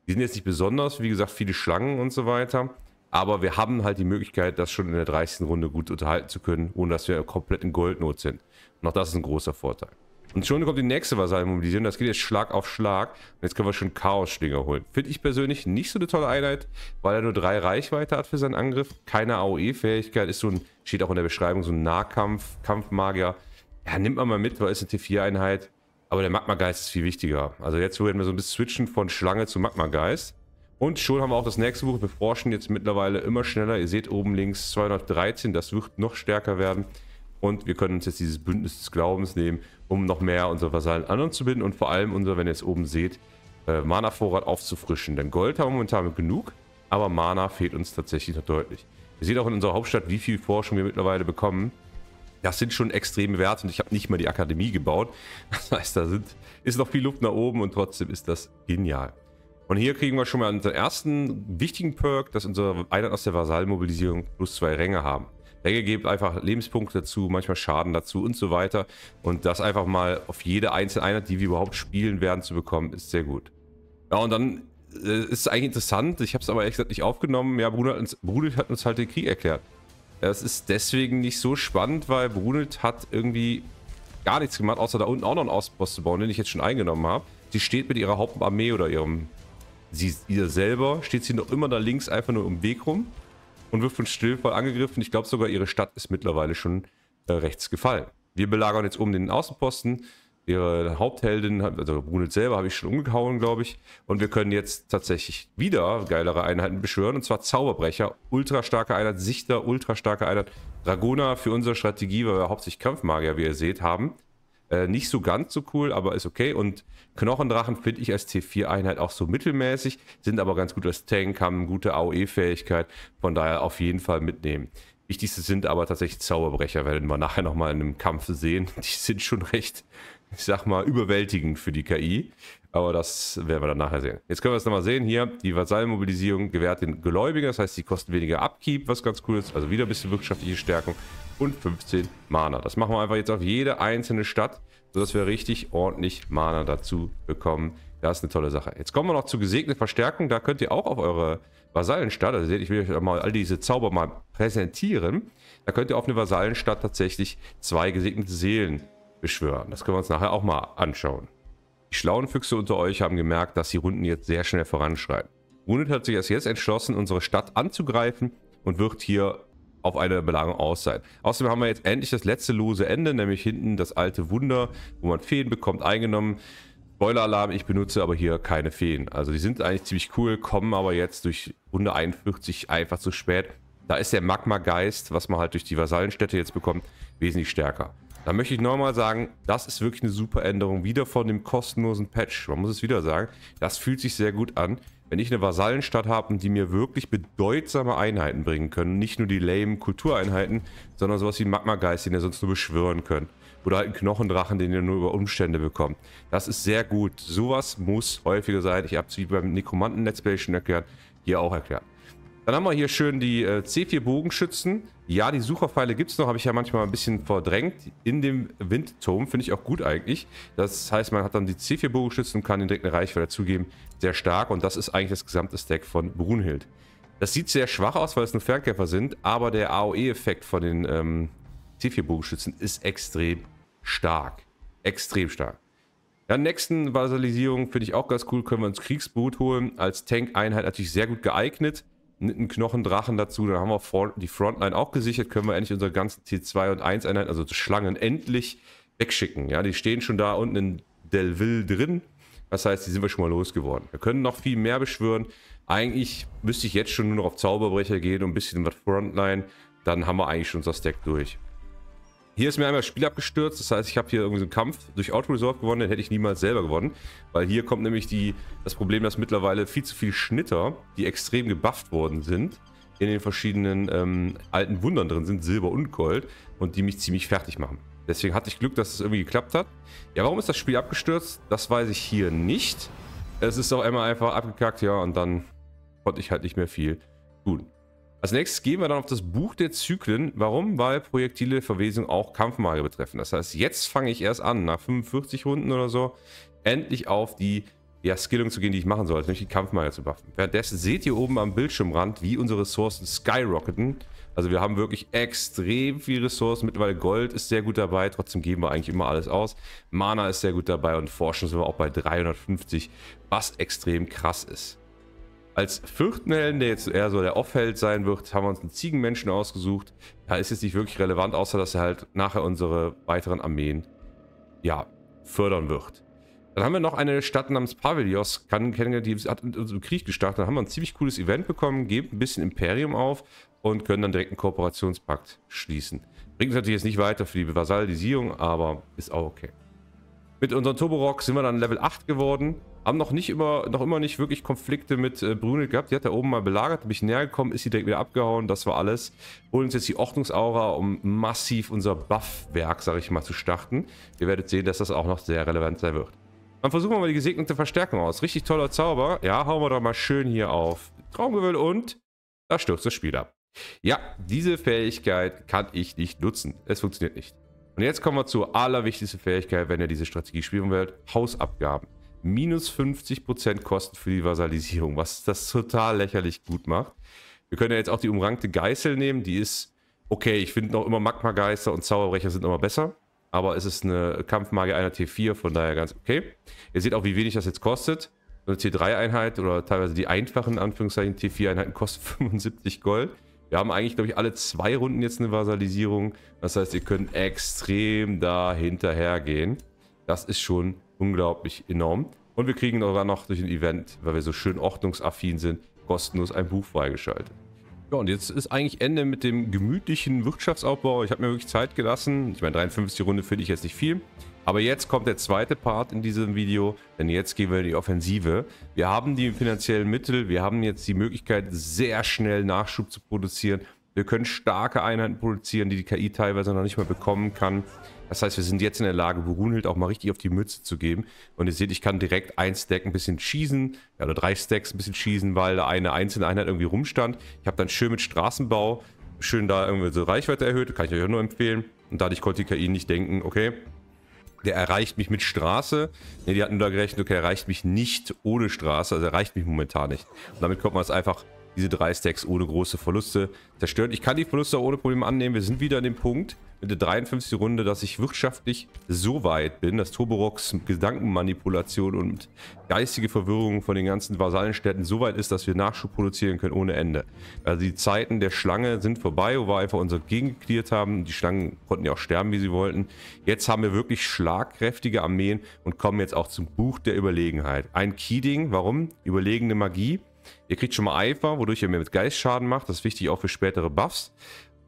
Die sind jetzt nicht besonders, wie gesagt, viele Schlangen und so weiter. Aber wir haben halt die Möglichkeit, das schon in der 30. Runde gut unterhalten zu können, ohne dass wir komplett in Goldnot sind. Und auch das ist ein großer Vorteil. Und schon kommt die nächste Vasall Das geht jetzt Schlag auf Schlag. Und jetzt können wir schon Chaos-Schlinger holen. Finde ich persönlich nicht so eine tolle Einheit, weil er nur drei Reichweite hat für seinen Angriff. Keine AOE-Fähigkeit. Ist so ein, steht auch in der Beschreibung, so ein Nahkampf, Kampfmagier. Ja, nimmt man mal mit, weil es eine T4-Einheit. Aber der Magma-Geist ist viel wichtiger. Also jetzt werden wir so ein bisschen switchen von Schlange zu Magma-Geist. Und schon haben wir auch das nächste Buch. Wir forschen jetzt mittlerweile immer schneller. Ihr seht oben links 213. Das wird noch stärker werden. Und wir können uns jetzt dieses Bündnis des Glaubens nehmen, um noch mehr unsere Vasallen an uns zu binden und vor allem unser, wenn ihr es oben seht, äh, Mana-Vorrat aufzufrischen. Denn Gold haben wir momentan genug, aber Mana fehlt uns tatsächlich noch deutlich. Ihr seht auch in unserer Hauptstadt, wie viel Forschung wir mittlerweile bekommen. Das sind schon extreme Werte und ich habe nicht mal die Akademie gebaut. Das heißt, da sind, ist noch viel Luft nach oben und trotzdem ist das genial. Und hier kriegen wir schon mal unseren ersten wichtigen Perk, dass unsere Einheit aus der Vasallenmobilisierung plus zwei Ränge haben. Länge gebt einfach Lebenspunkte dazu, manchmal Schaden dazu und so weiter. Und das einfach mal auf jede einzelne Einheit, die wir überhaupt spielen werden, zu bekommen, ist sehr gut. Ja, und dann äh, ist es eigentlich interessant, ich habe es aber ehrlich gesagt nicht aufgenommen. Ja, Brunel hat, uns, Brunel hat uns halt den Krieg erklärt. Das ist deswegen nicht so spannend, weil Brunel hat irgendwie gar nichts gemacht, außer da unten auch noch einen Ausboss zu bauen, den ich jetzt schon eingenommen habe. Sie steht mit ihrer Hauptarmee oder ihrem... Sie, ihr selber steht sie noch immer da links einfach nur im Weg rum und wird von Stillfall angegriffen. Ich glaube sogar, ihre Stadt ist mittlerweile schon äh, rechts gefallen. Wir belagern jetzt oben den Außenposten. Ihre Hauptheldin, also Brunet selber, habe ich schon umgehauen, glaube ich. Und wir können jetzt tatsächlich wieder geilere Einheiten beschwören. Und zwar Zauberbrecher, ultra starke Einheit, Sichter, ultra starke Einheit. Dragona für unsere Strategie, weil wir hauptsächlich Kampfmagier, wie ihr seht, haben. Äh, nicht so ganz so cool, aber ist okay. Und Knochendrachen finde ich als C4-Einheit auch so mittelmäßig, sind aber ganz gut als Tank, haben gute AOE-Fähigkeit, von daher auf jeden Fall mitnehmen. Wichtigste sind aber tatsächlich Zauberbrecher, werden wir nachher nochmal in einem Kampf sehen. Die sind schon recht, ich sag mal, überwältigend für die KI. Aber das werden wir dann nachher sehen. Jetzt können wir es nochmal sehen hier. Die Vasallenmobilisierung gewährt den Gläubiger, das heißt, die kosten weniger Abkeep, was ganz cool ist. Also wieder ein bisschen wirtschaftliche Stärkung und 15 Mana. Das machen wir einfach jetzt auf jede einzelne Stadt, sodass wir richtig ordentlich Mana dazu bekommen. Das ist eine tolle Sache. Jetzt kommen wir noch zu gesegneten Verstärkung. Da könnt ihr auch auf eure Vasallenstadt, also seht, ich will euch mal all diese Zauber mal präsentieren. Da könnt ihr auf eine Vasallenstadt tatsächlich zwei gesegnete Seelen beschwören. Das können wir uns nachher auch mal anschauen. Die schlauen Füchse unter euch haben gemerkt, dass die Runden jetzt sehr schnell voranschreiten. Runit hat sich erst jetzt entschlossen, unsere Stadt anzugreifen und wird hier auf eine Belagerung aus sein. Außerdem haben wir jetzt endlich das letzte lose Ende, nämlich hinten das alte Wunder, wo man Feen bekommt, eingenommen. Spoiler-Alarm, ich benutze aber hier keine Feen. Also die sind eigentlich ziemlich cool, kommen aber jetzt durch Runde 41 einfach zu spät. Da ist der Magma-Geist, was man halt durch die Vasallenstädte jetzt bekommt, wesentlich stärker. Da möchte ich nochmal sagen, das ist wirklich eine super Änderung, wieder von dem kostenlosen Patch. Man muss es wieder sagen, das fühlt sich sehr gut an. Wenn ich eine Vasallenstadt habe und die mir wirklich bedeutsame Einheiten bringen können, nicht nur die lame Kultureinheiten, sondern sowas wie Magmageist, den ihr sonst nur beschwören könnt. Oder halt einen Knochendrachen, den ihr nur über Umstände bekommt. Das ist sehr gut. Sowas muss häufiger sein. Ich habe es wie beim nekromanten netzplay schon erklärt, hier auch erklärt. Dann haben wir hier schön die äh, C4 Bogenschützen. Ja, die Sucherpfeile gibt es noch, habe ich ja manchmal ein bisschen verdrängt. In dem Windturm finde ich auch gut eigentlich. Das heißt, man hat dann die C4 Bogenschützen und kann den direkt eine Reichweite zugeben. Sehr stark und das ist eigentlich das gesamte Stack von Brunhild. Das sieht sehr schwach aus, weil es nur Fernkämpfer sind, aber der AOE-Effekt von den ähm, C4 Bogenschützen ist extrem stark. Extrem stark. Dann nächsten Vasalisierung finde ich auch ganz cool, können wir uns Kriegsboot holen. Als Tank-Einheit natürlich sehr gut geeignet einen Knochendrachen dazu. Dann haben wir die Frontline auch gesichert. Können wir endlich unsere ganzen T2 und 1 Einheiten, also Schlangen, endlich wegschicken. Ja, die stehen schon da unten in Delville drin. Das heißt, die sind wir schon mal losgeworden. Wir können noch viel mehr beschwören. Eigentlich müsste ich jetzt schon nur noch auf Zauberbrecher gehen und ein bisschen was Frontline. Dann haben wir eigentlich schon unser Stack durch. Hier ist mir einmal das Spiel abgestürzt. Das heißt, ich habe hier irgendwie so einen Kampf durch Auto-Resolve gewonnen. Den hätte ich niemals selber gewonnen. Weil hier kommt nämlich die, das Problem, dass mittlerweile viel zu viele Schnitter, die extrem gebufft worden sind, in den verschiedenen ähm, alten Wundern drin sind, Silber und Gold, und die mich ziemlich fertig machen. Deswegen hatte ich Glück, dass es irgendwie geklappt hat. Ja, warum ist das Spiel abgestürzt? Das weiß ich hier nicht. Es ist auch immer einfach abgekackt, ja, und dann konnte ich halt nicht mehr viel tun. Als nächstes gehen wir dann auf das Buch der Zyklen. Warum? Weil Projektile Verwesung auch Kampfmagier betreffen. Das heißt, jetzt fange ich erst an, nach 45 Runden oder so, endlich auf die ja, Skillung zu gehen, die ich machen sollte, nämlich die Kampfmagier zu buffen. Währenddessen seht ihr oben am Bildschirmrand, wie unsere Ressourcen skyrocketen. Also wir haben wirklich extrem viel Ressourcen. Mittlerweile Gold ist sehr gut dabei, trotzdem geben wir eigentlich immer alles aus. Mana ist sehr gut dabei und Forschung sind wir auch bei 350, was extrem krass ist. Als vierten der jetzt eher so der Off-Held sein wird, haben wir uns einen Ziegenmenschen ausgesucht. Da ist es nicht wirklich relevant, außer dass er halt nachher unsere weiteren Armeen, ja, fördern wird. Dann haben wir noch eine Stadt namens Pavilios kennengelernt, die hat uns im Krieg gestartet. Da haben wir ein ziemlich cooles Event bekommen, geben ein bisschen Imperium auf und können dann direkt einen Kooperationspakt schließen. Bringt uns natürlich jetzt nicht weiter für die Vasalisierung, aber ist auch okay. Mit unserem Turborock sind wir dann Level 8 geworden. Haben noch nicht immer, noch immer nicht wirklich Konflikte mit äh, Brunel gehabt. Die hat da oben mal belagert, bin ich näher gekommen, ist sie direkt wieder abgehauen. Das war alles. Holen uns jetzt die Ordnungsaura, um massiv unser Buffwerk, werk sage ich mal, zu starten. Ihr werdet sehen, dass das auch noch sehr relevant sein wird. Dann versuchen wir mal die gesegnete Verstärkung aus. Richtig toller Zauber. Ja, hauen wir doch mal schön hier auf Traumgewöhl und da stürzt das Spiel ab. Ja, diese Fähigkeit kann ich nicht nutzen. Es funktioniert nicht. Und jetzt kommen wir zur allerwichtigsten Fähigkeit, wenn ihr diese Strategie spielen wollt. Hausabgaben minus 50% Kosten für die Vasalisierung, was das total lächerlich gut macht. Wir können ja jetzt auch die umrankte Geißel nehmen, die ist, okay, ich finde noch immer Magma-Geister und Zauberbrecher sind immer besser, aber es ist eine Kampfmagie einer T4, von daher ganz okay. Ihr seht auch, wie wenig das jetzt kostet. eine T3-Einheit oder teilweise die einfachen, Anführungszeichen, T4-Einheiten kosten 75 Gold. Wir haben eigentlich, glaube ich, alle zwei Runden jetzt eine Vasalisierung. Das heißt, ihr könnt extrem da hinterher gehen. Das ist schon unglaublich enorm. Und wir kriegen sogar noch durch ein Event, weil wir so schön ordnungsaffin sind, kostenlos ein Buch freigeschaltet. Ja, und jetzt ist eigentlich Ende mit dem gemütlichen Wirtschaftsaufbau. Ich habe mir wirklich Zeit gelassen. Ich meine, 53 Runde finde ich jetzt nicht viel. Aber jetzt kommt der zweite Part in diesem Video, denn jetzt gehen wir in die Offensive. Wir haben die finanziellen Mittel, wir haben jetzt die Möglichkeit, sehr schnell Nachschub zu produzieren. Wir können starke Einheiten produzieren, die die KI teilweise noch nicht mal bekommen kann. Das heißt, wir sind jetzt in der Lage, Burgunhild auch mal richtig auf die Mütze zu geben. Und ihr seht, ich kann direkt ein Stack ein bisschen schießen, ja, oder drei Stacks ein bisschen schießen, weil da eine einzelne Einheit irgendwie rumstand. Ich habe dann schön mit Straßenbau, schön da irgendwie so Reichweite erhöht, kann ich euch auch nur empfehlen. Und dadurch konnte die KI nicht denken, okay, der erreicht mich mit Straße. Ne, die hatten da gerechnet, okay, er erreicht mich nicht ohne Straße, also erreicht mich momentan nicht. Und damit kommt man es einfach diese drei Stacks ohne große Verluste zerstört. Ich kann die Verluste auch ohne Probleme annehmen. Wir sind wieder an dem Punkt mit der 53. Runde, dass ich wirtschaftlich so weit bin, dass Turborox Gedankenmanipulation und geistige Verwirrung von den ganzen Vasallenstädten so weit ist, dass wir Nachschub produzieren können ohne Ende. Also die Zeiten der Schlange sind vorbei, wo wir einfach unsere Gegend geklärt haben. Die Schlangen konnten ja auch sterben, wie sie wollten. Jetzt haben wir wirklich schlagkräftige Armeen und kommen jetzt auch zum Buch der Überlegenheit. Ein Keating, warum? Überlegene Magie Ihr kriegt schon mal Eifer, wodurch ihr mehr mit Geist Schaden macht. Das ist wichtig auch für spätere Buffs.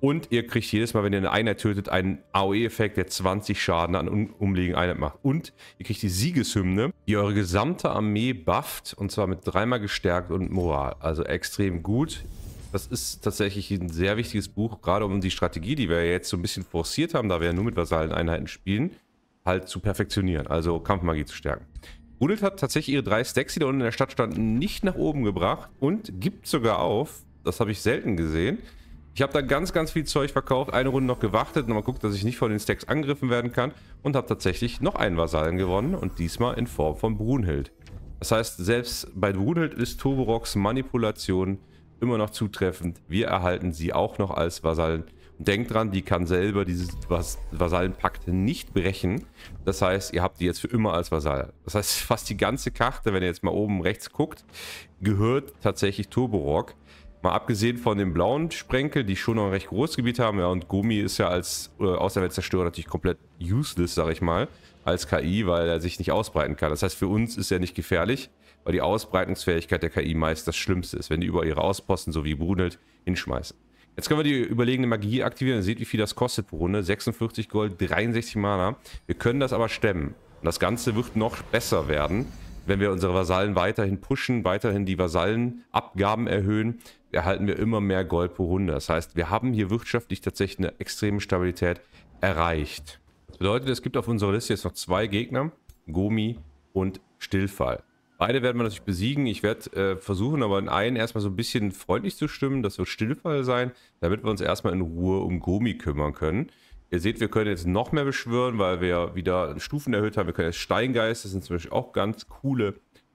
Und ihr kriegt jedes Mal, wenn ihr eine Einheit tötet, einen AOE-Effekt, der 20 Schaden an um umliegenden Einheit macht. Und ihr kriegt die Siegeshymne, die eure gesamte Armee bufft. Und zwar mit dreimal gestärkt und Moral. Also extrem gut. Das ist tatsächlich ein sehr wichtiges Buch, gerade um die Strategie, die wir jetzt so ein bisschen forciert haben, da wir ja nur mit Vasalleneinheiten spielen, halt zu perfektionieren. Also Kampfmagie zu stärken. Rudelt hat tatsächlich ihre drei Stacks, die da unten in der Stadt standen, nicht nach oben gebracht und gibt sogar auf. Das habe ich selten gesehen. Ich habe da ganz, ganz viel Zeug verkauft, eine Runde noch gewartet, nochmal guckt, dass ich nicht von den Stacks angegriffen werden kann und habe tatsächlich noch einen Vasallen gewonnen und diesmal in Form von Brunhild. Das heißt, selbst bei Brunhild ist Turborocks Manipulation immer noch zutreffend. Wir erhalten sie auch noch als Vasallen Denkt dran, die kann selber dieses Vas Vasallenpakt nicht brechen. Das heißt, ihr habt die jetzt für immer als Vasall. Das heißt, fast die ganze Karte, wenn ihr jetzt mal oben rechts guckt, gehört tatsächlich Turborock. Mal abgesehen von den blauen Sprenkel, die schon noch ein recht großes Gebiet haben. Ja, und Gummi ist ja als äh, Außerweltzerstörer natürlich komplett useless, sag ich mal, als KI, weil er sich nicht ausbreiten kann. Das heißt, für uns ist er nicht gefährlich, weil die Ausbreitungsfähigkeit der KI meist das Schlimmste ist, wenn die über ihre Ausposten, so wie Brunelt, hinschmeißen. Jetzt können wir die überlegene Magie aktivieren. Ihr seht, wie viel das kostet pro Runde. 46 Gold, 63 Mana. Wir können das aber stemmen. Und das Ganze wird noch besser werden, wenn wir unsere Vasallen weiterhin pushen, weiterhin die Vasallenabgaben erhöhen, erhalten wir immer mehr Gold pro Runde. Das heißt, wir haben hier wirtschaftlich tatsächlich eine extreme Stabilität erreicht. Das bedeutet, es gibt auf unserer Liste jetzt noch zwei Gegner, Gomi und Stillfall. Beide werden wir natürlich besiegen. Ich werde äh, versuchen, aber in einen erstmal so ein bisschen freundlich zu stimmen. Das wird Stillfall sein, damit wir uns erstmal in Ruhe um Gomi kümmern können. Ihr seht, wir können jetzt noch mehr beschwören, weil wir wieder Stufen erhöht haben. Wir können jetzt Steingeist, das sind zum Beispiel auch ganz coole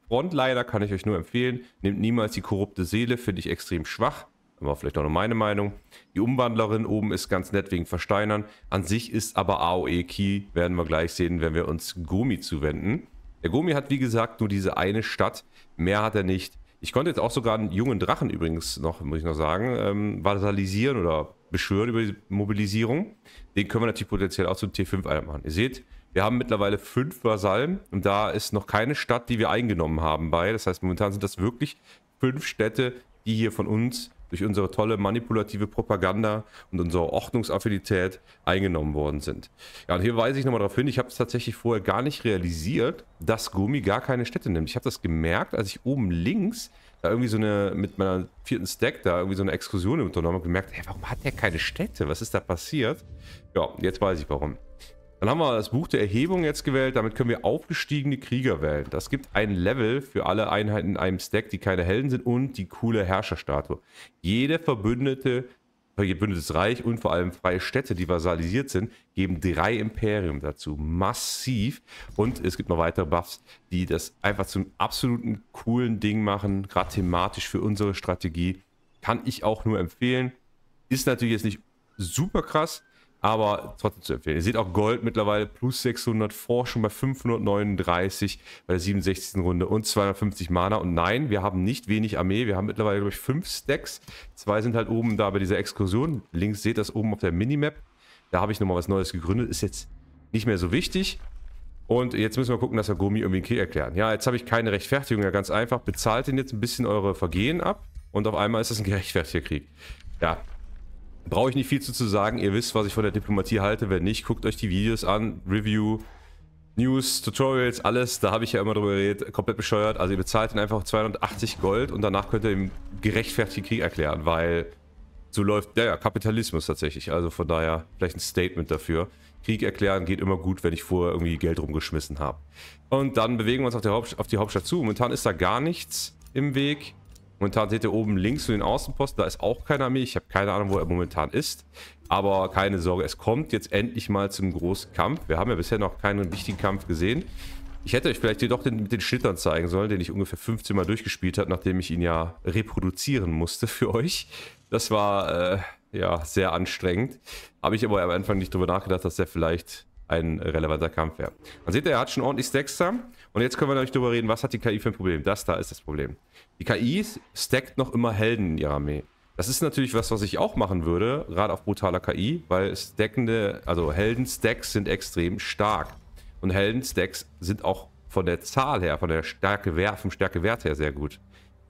Frontliner, kann ich euch nur empfehlen. Nehmt niemals die korrupte Seele, finde ich extrem schwach. Aber vielleicht auch nur meine Meinung. Die Umwandlerin oben ist ganz nett wegen Versteinern. An sich ist aber AOE Key, werden wir gleich sehen, wenn wir uns Gomi zuwenden. Der Gomi hat wie gesagt nur diese eine Stadt, mehr hat er nicht. Ich konnte jetzt auch sogar einen jungen Drachen übrigens noch, muss ich noch sagen, ähm, vasalisieren oder beschwören über die Mobilisierung. Den können wir natürlich potenziell auch zum T5-Eier machen. Ihr seht, wir haben mittlerweile fünf Vasallen und da ist noch keine Stadt, die wir eingenommen haben bei. Das heißt, momentan sind das wirklich fünf Städte, die hier von uns durch unsere tolle manipulative Propaganda und unsere Ordnungsaffinität eingenommen worden sind. Ja, und hier weise ich nochmal darauf hin, ich habe es tatsächlich vorher gar nicht realisiert, dass Gumi gar keine Städte nimmt. Ich habe das gemerkt, als ich oben links da irgendwie so eine, mit meiner vierten Stack da irgendwie so eine Exkursion unternommen habe, gemerkt, hey, warum hat der keine Städte? Was ist da passiert? Ja, jetzt weiß ich warum. Dann haben wir das Buch der Erhebung jetzt gewählt. Damit können wir aufgestiegene Krieger wählen. Das gibt ein Level für alle Einheiten in einem Stack, die keine Helden sind und die coole Herrscherstatue. Jede verbündete, verbündetes Reich und vor allem freie Städte, die vasalisiert sind, geben drei Imperium dazu. Massiv. Und es gibt noch weitere Buffs, die das einfach zum absoluten coolen Ding machen. Gerade thematisch für unsere Strategie. Kann ich auch nur empfehlen. Ist natürlich jetzt nicht super krass, aber trotzdem zu empfehlen. Ihr seht auch Gold mittlerweile plus 600 vor, schon bei 539 bei der 67. Runde und 250 Mana. Und nein, wir haben nicht wenig Armee. Wir haben mittlerweile, glaube ich, 5 Stacks. Zwei sind halt oben da bei dieser Exkursion. Links seht ihr das oben auf der Minimap. Da habe ich nochmal was Neues gegründet. Ist jetzt nicht mehr so wichtig. Und jetzt müssen wir gucken, dass wir Gomi irgendwie einen Kill erklären. Ja, jetzt habe ich keine Rechtfertigung. Ja, ganz einfach. Bezahlt denn jetzt ein bisschen eure Vergehen ab. Und auf einmal ist das ein gerechtfertigter Krieg. Ja, Brauche ich nicht viel zu, zu sagen. Ihr wisst, was ich von der Diplomatie halte. Wenn nicht, guckt euch die Videos an. Review, News, Tutorials, alles. Da habe ich ja immer drüber geredet. Komplett bescheuert. Also ihr bezahlt ihn einfach 280 Gold und danach könnt ihr ihm gerechtfertigten Krieg erklären, weil so läuft, ja Kapitalismus tatsächlich. Also von daher vielleicht ein Statement dafür. Krieg erklären geht immer gut, wenn ich vorher irgendwie Geld rumgeschmissen habe. Und dann bewegen wir uns auf, auf die Hauptstadt zu. Momentan ist da gar nichts im Weg. Momentan seht ihr oben links zu den Außenposten, da ist auch keine Armee. Ich habe keine Ahnung, wo er momentan ist. Aber keine Sorge, es kommt jetzt endlich mal zum großen Kampf. Wir haben ja bisher noch keinen wichtigen Kampf gesehen. Ich hätte euch vielleicht jedoch den, mit den Schlittern zeigen sollen, den ich ungefähr 15 Mal durchgespielt habe, nachdem ich ihn ja reproduzieren musste für euch. Das war äh, ja sehr anstrengend. Habe ich aber am Anfang nicht drüber nachgedacht, dass der vielleicht ein relevanter Kampf wäre. Man sieht, er hat schon ordentlich Stacks zusammen. Und jetzt können wir natürlich darüber reden, was hat die KI für ein Problem? Das da ist das Problem. Die KI stackt noch immer Helden in ihrer Armee. Das ist natürlich was, was ich auch machen würde, gerade auf brutaler KI, weil stackende, also Helden-Stacks sind extrem stark. Und Helden-Stacks sind auch von der Zahl her, von der Stärke, vom Stärkewert her sehr gut.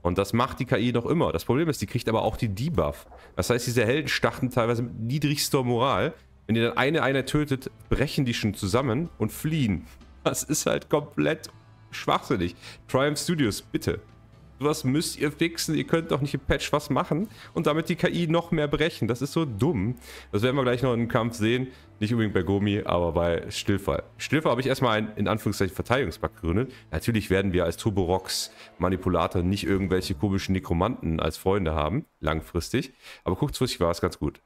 Und das macht die KI noch immer. Das Problem ist, die kriegt aber auch die Debuff. Das heißt, diese Helden starten teilweise mit niedrigster Moral. Wenn ihr dann eine eine tötet, brechen die schon zusammen und fliehen. Das ist halt komplett schwachsinnig. Triumph Studios, bitte. Was müsst ihr fixen? Ihr könnt doch nicht im Patch was machen und damit die KI noch mehr brechen. Das ist so dumm. Das werden wir gleich noch im Kampf sehen. Nicht unbedingt bei Gomi, aber bei Stillfall. Stillfall habe ich erstmal einen, in Anführungszeichen, Verteidigungspack gegründet. Natürlich werden wir als Turborox-Manipulator nicht irgendwelche komischen Nekromanten als Freunde haben, langfristig. Aber kurzfristig war es ganz gut.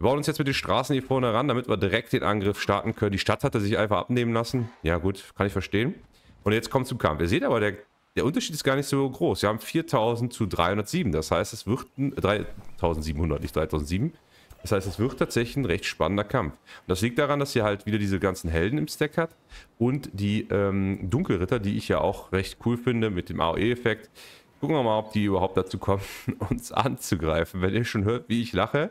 Wir bauen uns jetzt mit den Straßen hier vorne ran, damit wir direkt den Angriff starten können. Die Stadt hat er sich einfach abnehmen lassen. Ja gut, kann ich verstehen. Und jetzt kommt zum Kampf. Ihr seht aber, der, der Unterschied ist gar nicht so groß. Wir haben 4000 zu 307. Das heißt, es wird... 3700, nicht 3007. Das heißt, es wird tatsächlich ein recht spannender Kampf. Und das liegt daran, dass ihr halt wieder diese ganzen Helden im Stack hat und die ähm, Dunkelritter, die ich ja auch recht cool finde mit dem AOE-Effekt. Gucken wir mal, ob die überhaupt dazu kommen, uns anzugreifen. Wenn ihr schon hört, wie ich lache,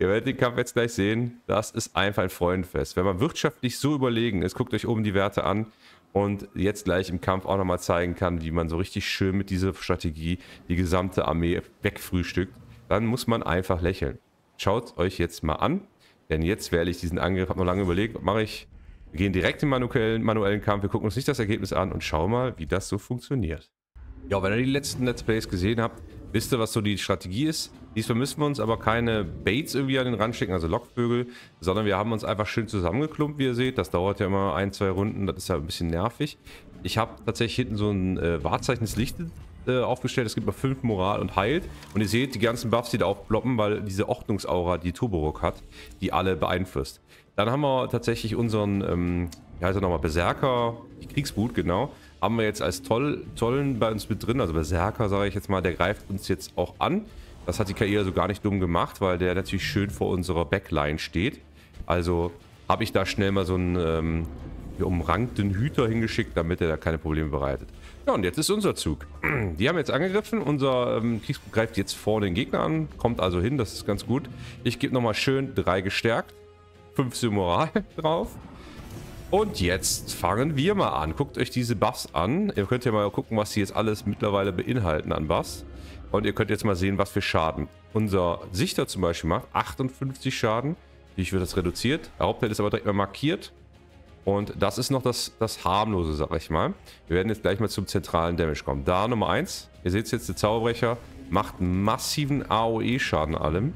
Ihr werdet den Kampf jetzt gleich sehen. Das ist einfach ein Freundenfest. Wenn man wirtschaftlich so überlegen ist, guckt euch oben die Werte an und jetzt gleich im Kampf auch nochmal zeigen kann, wie man so richtig schön mit dieser Strategie die gesamte Armee wegfrühstückt, dann muss man einfach lächeln. Schaut euch jetzt mal an, denn jetzt werde ich diesen Angriff, habe noch lange überlegt, was mache ich, wir gehen direkt in den manuellen, manuellen Kampf, wir gucken uns nicht das Ergebnis an und schauen mal, wie das so funktioniert. Ja, wenn ihr die letzten Let's Plays gesehen habt, wisst ihr, was so die Strategie ist. Diesmal müssen wir uns aber keine Baits irgendwie an den Rand schicken, also Lockvögel, sondern wir haben uns einfach schön zusammengeklumpt, wie ihr seht. Das dauert ja immer ein, zwei Runden, das ist ja ein bisschen nervig. Ich habe tatsächlich hinten so ein äh, Wahrzeichen des Lichtes äh, aufgestellt. Es gibt mal fünf Moral und heilt. Und ihr seht die ganzen Buffs, die da aufploppen, weil diese Ordnungsaura, die Turborock hat, die alle beeinflusst. Dann haben wir tatsächlich unseren, ähm, wie heißt er nochmal, Berserker, Kriegsboot, genau. Haben wir jetzt als toll, Tollen bei uns mit drin, also Berserker sage ich jetzt mal, der greift uns jetzt auch an. Das hat die KI also gar nicht dumm gemacht, weil der natürlich schön vor unserer Backline steht. Also habe ich da schnell mal so einen ähm, umrankten Hüter hingeschickt, damit er da keine Probleme bereitet. Ja, und jetzt ist unser Zug. Die haben jetzt angegriffen. Unser ähm, Kriegsgrupp greift jetzt vor den Gegner an. Kommt also hin, das ist ganz gut. Ich gebe nochmal schön drei gestärkt. fünf Simoral drauf. Und jetzt fangen wir mal an. Guckt euch diese Buffs an. Ihr könnt ja mal gucken, was sie jetzt alles mittlerweile beinhalten an Buffs. Und ihr könnt jetzt mal sehen, was für Schaden unser Sichter zum Beispiel macht. 58 Schaden. Natürlich wird das reduziert. Der Hauptteil ist aber direkt mal markiert. Und das ist noch das, das harmlose, sag ich mal. Wir werden jetzt gleich mal zum zentralen Damage kommen. Da Nummer 1. Ihr seht jetzt, der Zauberbrecher macht massiven AOE-Schaden allem.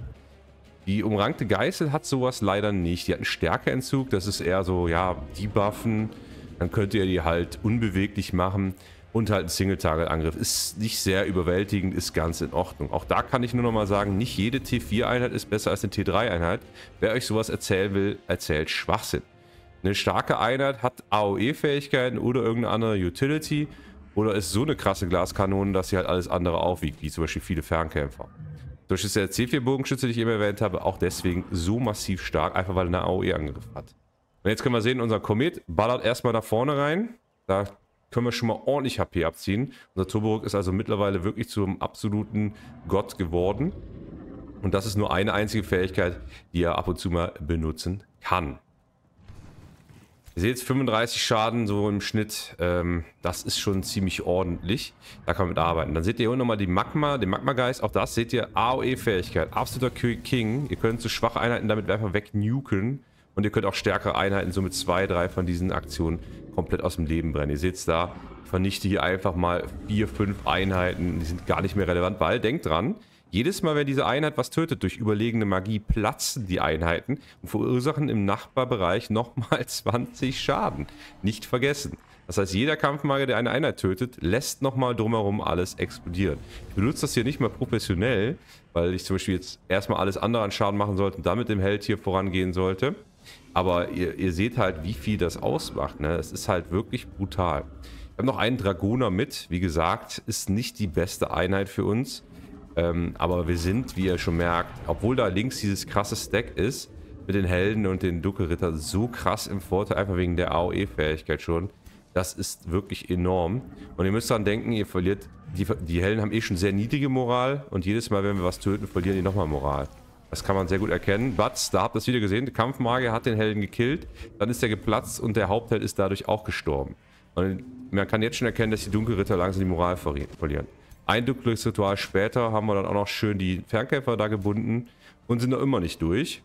Die umrankte Geißel hat sowas leider nicht. Die hat einen Stärkeentzug. Das ist eher so, ja, debuffen. Dann könnt ihr die halt unbeweglich machen und halt ein Single-Target-Angriff. Ist nicht sehr überwältigend, ist ganz in Ordnung. Auch da kann ich nur nochmal sagen, nicht jede T4-Einheit ist besser als eine T3-Einheit. Wer euch sowas erzählen will, erzählt Schwachsinn. Eine starke Einheit hat AOE-Fähigkeiten oder irgendeine andere Utility oder ist so eine krasse Glaskanone, dass sie halt alles andere aufwiegt, wie zum Beispiel viele Fernkämpfer. Zum Beispiel der C4-Bogenschütze, den ich eben erwähnt habe, auch deswegen so massiv stark, einfach weil er eine AOE-Angriff hat. Und jetzt können wir sehen, unser Komet ballert erstmal nach vorne rein. Da können wir schon mal ordentlich HP abziehen. Unser Turborg ist also mittlerweile wirklich zum absoluten Gott geworden. Und das ist nur eine einzige Fähigkeit, die er ab und zu mal benutzen kann. Ihr seht 35 Schaden so im Schnitt. Ähm, das ist schon ziemlich ordentlich. Da kann man mit arbeiten. Dann seht ihr hier nochmal die Magma, den Magma-Geist. Auch das seht ihr. AOE-Fähigkeit. Absoluter King. Ihr könnt so schwache Einheiten damit einfach wegnuken. Und ihr könnt auch stärkere Einheiten so mit zwei, drei von diesen Aktionen komplett aus dem Leben brennen. Ihr seht es da, ich vernichte hier einfach mal vier, fünf Einheiten, die sind gar nicht mehr relevant, weil denkt dran, jedes Mal, wenn diese Einheit was tötet durch überlegene Magie, platzen die Einheiten und verursachen im Nachbarbereich nochmal 20 Schaden. Nicht vergessen. Das heißt, jeder Kampfmagier, der eine Einheit tötet, lässt nochmal drumherum alles explodieren. Ich benutze das hier nicht mal professionell, weil ich zum Beispiel jetzt erstmal alles andere an Schaden machen sollte und dann mit dem Held hier vorangehen sollte. Aber ihr, ihr seht halt, wie viel das ausmacht. Ne? Es ist halt wirklich brutal. Ich habe noch einen Dragoner mit. Wie gesagt, ist nicht die beste Einheit für uns. Ähm, aber wir sind, wie ihr schon merkt, obwohl da links dieses krasse Stack ist, mit den Helden und den Ducke-Rittern so krass im Vorteil, einfach wegen der AOE-Fähigkeit schon. Das ist wirklich enorm. Und ihr müsst dann denken, ihr verliert... Die, die Helden haben eh schon sehr niedrige Moral. Und jedes Mal, wenn wir was töten, verlieren die nochmal Moral. Das kann man sehr gut erkennen. Batz, da habt ihr es wieder gesehen. Der Kampfmagier hat den Helden gekillt. Dann ist er geplatzt und der Hauptheld ist dadurch auch gestorben. Und man kann jetzt schon erkennen, dass die Dunkelritter langsam die Moral verlieren. Ein dunkles Ritual später haben wir dann auch noch schön die Fernkämpfer da gebunden und sind noch immer nicht durch.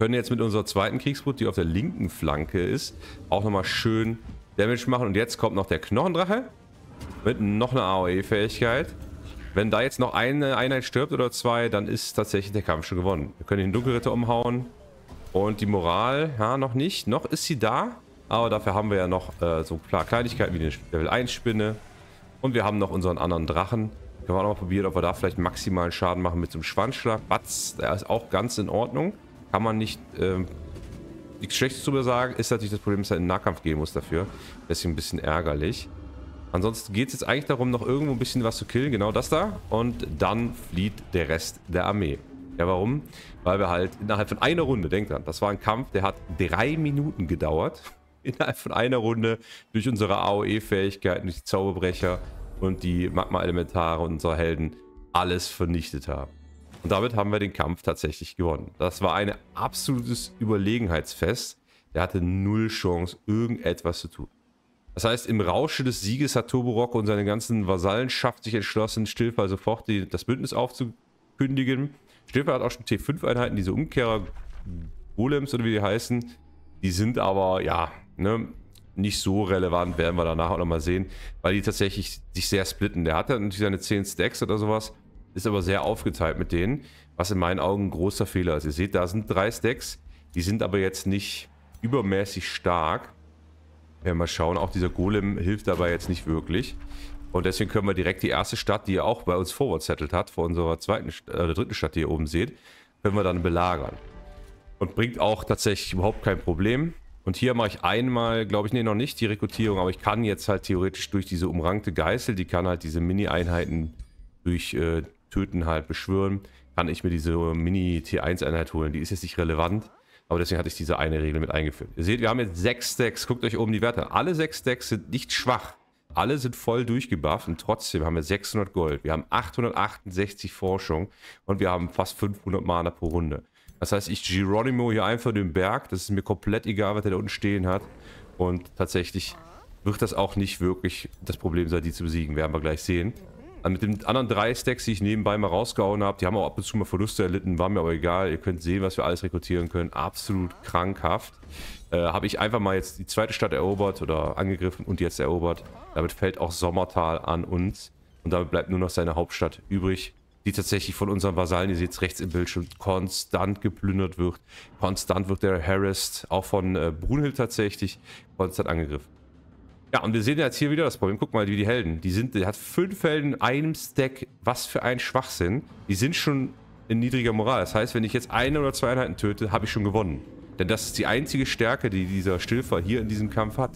Können jetzt mit unserer zweiten Kriegsbrut, die auf der linken Flanke ist, auch nochmal schön Damage machen. Und jetzt kommt noch der Knochendrache mit noch einer AOE-Fähigkeit. Wenn da jetzt noch eine Einheit stirbt oder zwei, dann ist tatsächlich der Kampf schon gewonnen. Wir können den Dunkelritter umhauen. Und die Moral, ja, noch nicht. Noch ist sie da. Aber dafür haben wir ja noch äh, so klar Kleinigkeiten wie den Level 1 Spinne. Und wir haben noch unseren anderen Drachen. Können wir auch mal probieren, ob wir da vielleicht maximalen Schaden machen mit so einem Schwanzschlag. Batz, der ist auch ganz in Ordnung. Kann man nicht... Ähm, nichts Schlechtes zu sagen. Ist natürlich das Problem, dass er in den Nahkampf gehen muss dafür. Deswegen ein bisschen ärgerlich. Ansonsten geht es jetzt eigentlich darum, noch irgendwo ein bisschen was zu killen. Genau das da. Und dann flieht der Rest der Armee. Ja, warum? Weil wir halt innerhalb von einer Runde, denkt dran, das war ein Kampf, der hat drei Minuten gedauert. Innerhalb von einer Runde durch unsere AOE-Fähigkeiten, durch die Zauberbrecher und die Magma-Elementare und unsere Helden alles vernichtet haben. Und damit haben wir den Kampf tatsächlich gewonnen. Das war ein absolutes Überlegenheitsfest. Der hatte null Chance, irgendetwas zu tun. Das heißt, im Rausche des Sieges hat Turborok und seine ganzen Vasallenschaft sich entschlossen, Stilfer sofort also die, das Bündnis aufzukündigen. Stilfer hat auch schon T5-Einheiten, diese Umkehrer Golems oder wie die heißen. Die sind aber, ja, ne, nicht so relevant, werden wir danach auch nochmal sehen, weil die tatsächlich sich sehr splitten. Der hat dann natürlich seine 10 Stacks oder sowas, ist aber sehr aufgeteilt mit denen, was in meinen Augen ein großer Fehler ist. Ihr seht, da sind drei Stacks, die sind aber jetzt nicht übermäßig stark werden wir schauen. Auch dieser Golem hilft dabei jetzt nicht wirklich. Und deswegen können wir direkt die erste Stadt, die ihr auch bei uns vorwärtszettelt hat, vor unserer zweiten, äh, dritten Stadt, die ihr oben seht, können wir dann belagern. Und bringt auch tatsächlich überhaupt kein Problem. Und hier mache ich einmal, glaube ich, nee, noch nicht die Rekrutierung, aber ich kann jetzt halt theoretisch durch diese umrankte Geißel, die kann halt diese Mini-Einheiten durch äh, Töten halt beschwören, kann ich mir diese Mini-T1-Einheit holen. Die ist jetzt nicht relevant. Aber deswegen hatte ich diese eine Regel mit eingeführt. Ihr seht, wir haben jetzt sechs Stacks. Guckt euch oben die Werte an. Alle sechs Stacks sind nicht schwach. Alle sind voll durchgebufft und trotzdem haben wir 600 Gold. Wir haben 868 Forschung und wir haben fast 500 Mana pro Runde. Das heißt, ich Geronimo hier einfach den Berg. Das ist mir komplett egal, was der da unten stehen hat. Und tatsächlich wird das auch nicht wirklich das Problem sein, die zu besiegen. Werden wir gleich sehen. Äh, mit den anderen drei Stacks, die ich nebenbei mal rausgehauen habe, die haben auch ab und zu mal Verluste erlitten, war mir aber egal. Ihr könnt sehen, was wir alles rekrutieren können. Absolut krankhaft. Äh, habe ich einfach mal jetzt die zweite Stadt erobert oder angegriffen und jetzt erobert. Damit fällt auch Sommertal an uns. Und damit bleibt nur noch seine Hauptstadt übrig, die tatsächlich von unseren Vasallen, ihr seht es rechts im Bildschirm, konstant geplündert wird. Konstant wird der harassed, auch von äh, Brunhild tatsächlich, konstant angegriffen. Ja, und wir sehen jetzt hier wieder das Problem. Guck mal, wie die Helden. Die sind, der hat fünf Helden in einem Stack. Was für ein Schwachsinn. Die sind schon in niedriger Moral. Das heißt, wenn ich jetzt eine oder zwei Einheiten töte, habe ich schon gewonnen. Denn das ist die einzige Stärke, die dieser Stilfer hier in diesem Kampf hat.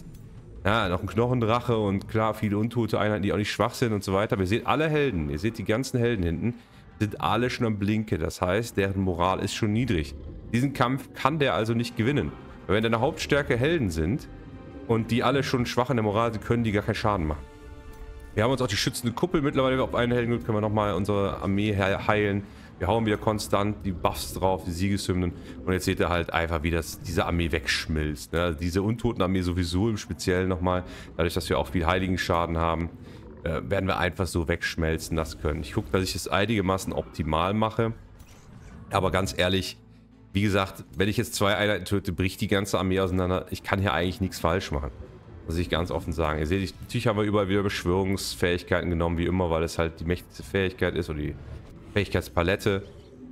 Ja, noch ein Knochendrache und klar, viele untote Einheiten, die auch nicht schwach sind und so weiter. Wir sehen alle Helden. Ihr seht die ganzen Helden hinten. Sind alle schon am Blinke. Das heißt, deren Moral ist schon niedrig. Diesen Kampf kann der also nicht gewinnen. Weil wenn deine Hauptstärke Helden sind, und die alle schon schwach in der Moral sind, können die gar keinen Schaden machen. Wir haben uns auch die schützende Kuppel mittlerweile auf einen Helden können wir nochmal unsere Armee heilen. Wir hauen wieder konstant die Buffs drauf, die Siegeshymnen. Und jetzt seht ihr halt einfach, wie das, diese Armee wegschmilzt. Ne? Also diese Untotenarmee sowieso im Speziellen nochmal. Dadurch, dass wir auch viel Heiligenschaden haben, äh, werden wir einfach so wegschmelzen das können. Ich gucke, dass ich das einigermaßen optimal mache. Aber ganz ehrlich, wie gesagt, wenn ich jetzt zwei Einheiten töte, bricht die ganze Armee auseinander. Ich kann hier eigentlich nichts falsch machen. Muss ich ganz offen sagen. Ihr seht, natürlich haben wir überall wieder Beschwörungsfähigkeiten genommen, wie immer, weil es halt die mächtigste Fähigkeit ist oder die Fähigkeitspalette.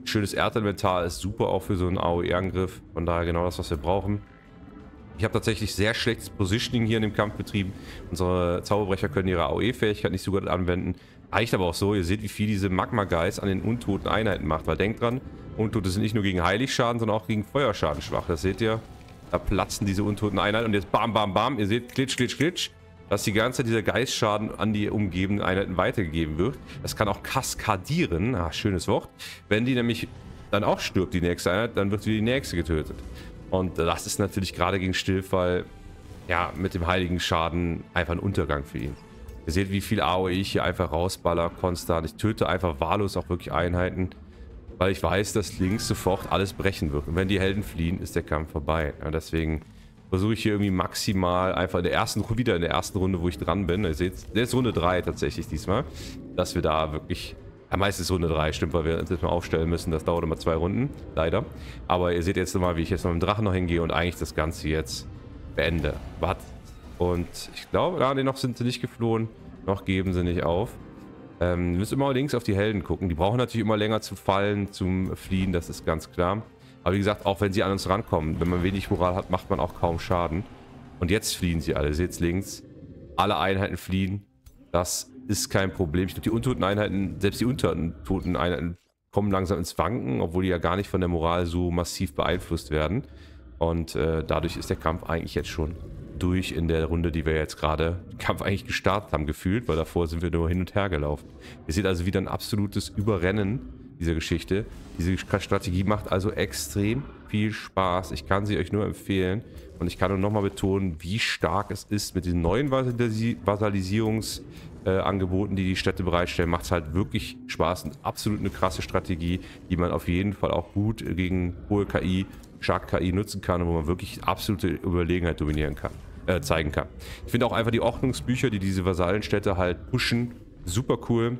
Schönes Erdinventar ist super auch für so einen AOE-Angriff. Von daher genau das, was wir brauchen. Ich habe tatsächlich sehr schlechtes Positioning hier in dem Kampf betrieben. Unsere Zauberbrecher können ihre AOE-Fähigkeit nicht so gut anwenden. Reicht aber auch so. Ihr seht, wie viel diese magma guys an den untoten Einheiten macht. Weil denkt dran, Untote sind nicht nur gegen Heiligschaden, sondern auch gegen Feuerschaden schwach. Das seht ihr. Da platzen diese untoten Einheiten. Und jetzt bam, bam, bam. Ihr seht, klitsch, klitsch, klitsch. Dass die ganze Zeit dieser Geistschaden an die umgebenden Einheiten weitergegeben wird. Das kann auch kaskadieren. Ah, schönes Wort. Wenn die nämlich dann auch stirbt, die nächste Einheit, dann wird wieder die nächste getötet. Und das ist natürlich gerade gegen Stillfall, ja, mit dem heiligen Schaden einfach ein Untergang für ihn. Ihr seht, wie viel AOE ich hier einfach rausballer konstant. Ich töte einfach wahllos auch wirklich Einheiten. Weil ich weiß, dass links sofort alles brechen wird. Und wenn die Helden fliehen, ist der Kampf vorbei. Und deswegen versuche ich hier irgendwie maximal einfach in der ersten Runde, wieder in der ersten Runde, wo ich dran bin. Ihr seht, jetzt Runde 3 tatsächlich diesmal, dass wir da wirklich, ja meistens Runde 3, stimmt, weil wir uns jetzt mal aufstellen müssen. Das dauert immer zwei Runden, leider. Aber ihr seht jetzt nochmal, wie ich jetzt mit dem Drachen noch hingehe und eigentlich das Ganze jetzt beende. Was? Und ich glaube, ah, nee, noch sind sie nicht geflohen, noch geben sie nicht auf. Ähm, ihr müsst immer links auf die Helden gucken. Die brauchen natürlich immer länger zu fallen, zum Fliehen, das ist ganz klar. Aber wie gesagt, auch wenn sie an uns rankommen, wenn man wenig Moral hat, macht man auch kaum Schaden. Und jetzt fliehen sie alle. Seht's links. Alle Einheiten fliehen. Das ist kein Problem. Ich glaube, die untoten Einheiten, selbst die untoten Einheiten kommen langsam ins Wanken, obwohl die ja gar nicht von der Moral so massiv beeinflusst werden. Und äh, dadurch ist der Kampf eigentlich jetzt schon durch in der Runde, die wir jetzt gerade Kampf eigentlich gestartet haben, gefühlt, weil davor sind wir nur hin und her gelaufen. Ihr seht also wieder ein absolutes Überrennen dieser Geschichte. Diese Strategie macht also extrem viel Spaß. Ich kann sie euch nur empfehlen. Und ich kann nur nochmal betonen, wie stark es ist mit den neuen Vasalisierungsangeboten, äh, die die Städte bereitstellen. Macht es halt wirklich Spaß und absolut eine krasse Strategie, die man auf jeden Fall auch gut gegen hohe KI, stark KI nutzen kann und wo man wirklich absolute Überlegenheit dominieren kann äh, zeigen kann. Ich finde auch einfach die Ordnungsbücher, die diese Vasallenstädte halt pushen, super cool.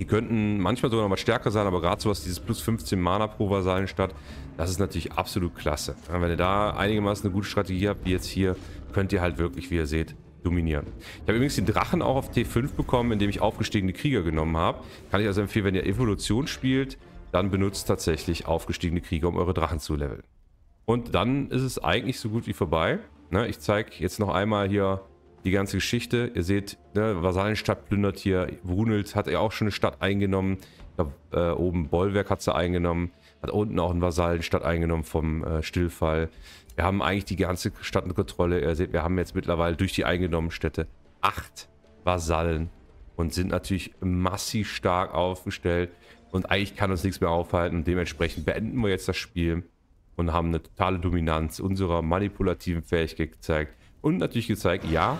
Die könnten manchmal sogar noch mal stärker sein, aber gerade sowas, dieses plus 15 Mana pro Vasallenstadt, das ist natürlich absolut klasse. Wenn ihr da einigermaßen eine gute Strategie habt, wie jetzt hier, könnt ihr halt wirklich, wie ihr seht, dominieren. Ich habe übrigens den Drachen auch auf T5 bekommen, indem ich aufgestiegene Krieger genommen habe. Kann ich also empfehlen, wenn ihr Evolution spielt, dann benutzt tatsächlich aufgestiegene Krieger, um eure Drachen zu leveln. Und dann ist es eigentlich so gut wie vorbei. Ne, ich zeige jetzt noch einmal hier die ganze Geschichte. Ihr seht, ne, Vasallenstadt plündert hier. Brunels hat ja auch schon eine Stadt eingenommen. Glaub, äh, oben Bollwerk hat sie eingenommen. Hat unten auch eine Vasallenstadt eingenommen vom äh, Stillfall. Wir haben eigentlich die ganze Stadt in Kontrolle. Ihr seht, wir haben jetzt mittlerweile durch die eingenommenen Städte acht Vasallen und sind natürlich massiv stark aufgestellt. Und eigentlich kann uns nichts mehr aufhalten. Dementsprechend beenden wir jetzt das Spiel und haben eine totale Dominanz unserer manipulativen Fähigkeit gezeigt. Und natürlich gezeigt, ja,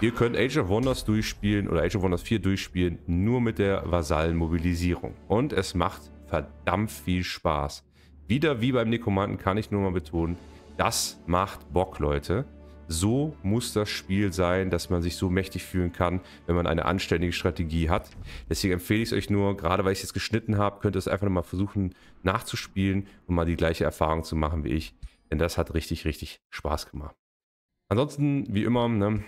ihr könnt Age of Wonders durchspielen oder Age of Wonders 4 durchspielen, nur mit der Vasallenmobilisierung. Und es macht verdammt viel Spaß. Wieder wie beim Nekromanten kann ich nur mal betonen, das macht Bock, Leute. So muss das Spiel sein, dass man sich so mächtig fühlen kann, wenn man eine anständige Strategie hat. Deswegen empfehle ich es euch nur, gerade weil ich es jetzt geschnitten habe, könnt ihr es einfach nochmal versuchen nachzuspielen und mal die gleiche Erfahrung zu machen wie ich. Denn das hat richtig, richtig Spaß gemacht. Ansonsten, wie immer, ne,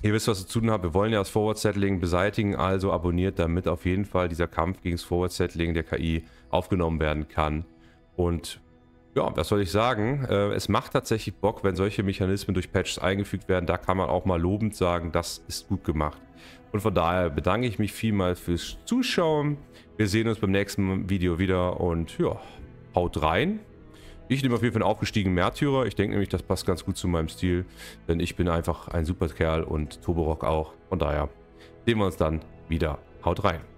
Ihr wisst, was ihr zu tun habt. Wir wollen ja das Forward Settling beseitigen, also abonniert, damit auf jeden Fall dieser Kampf gegen das Forward Settling der KI aufgenommen werden kann. Und ja, was soll ich sagen? Äh, es macht tatsächlich Bock, wenn solche Mechanismen durch Patches eingefügt werden. Da kann man auch mal lobend sagen, das ist gut gemacht. Und von daher bedanke ich mich vielmal fürs Zuschauen. Wir sehen uns beim nächsten Video wieder und ja, haut rein. Ich nehme auf jeden Fall einen aufgestiegenen Märtyrer. Ich denke nämlich, das passt ganz gut zu meinem Stil, denn ich bin einfach ein super Kerl und Toborock auch. Von daher sehen wir uns dann wieder. Haut rein.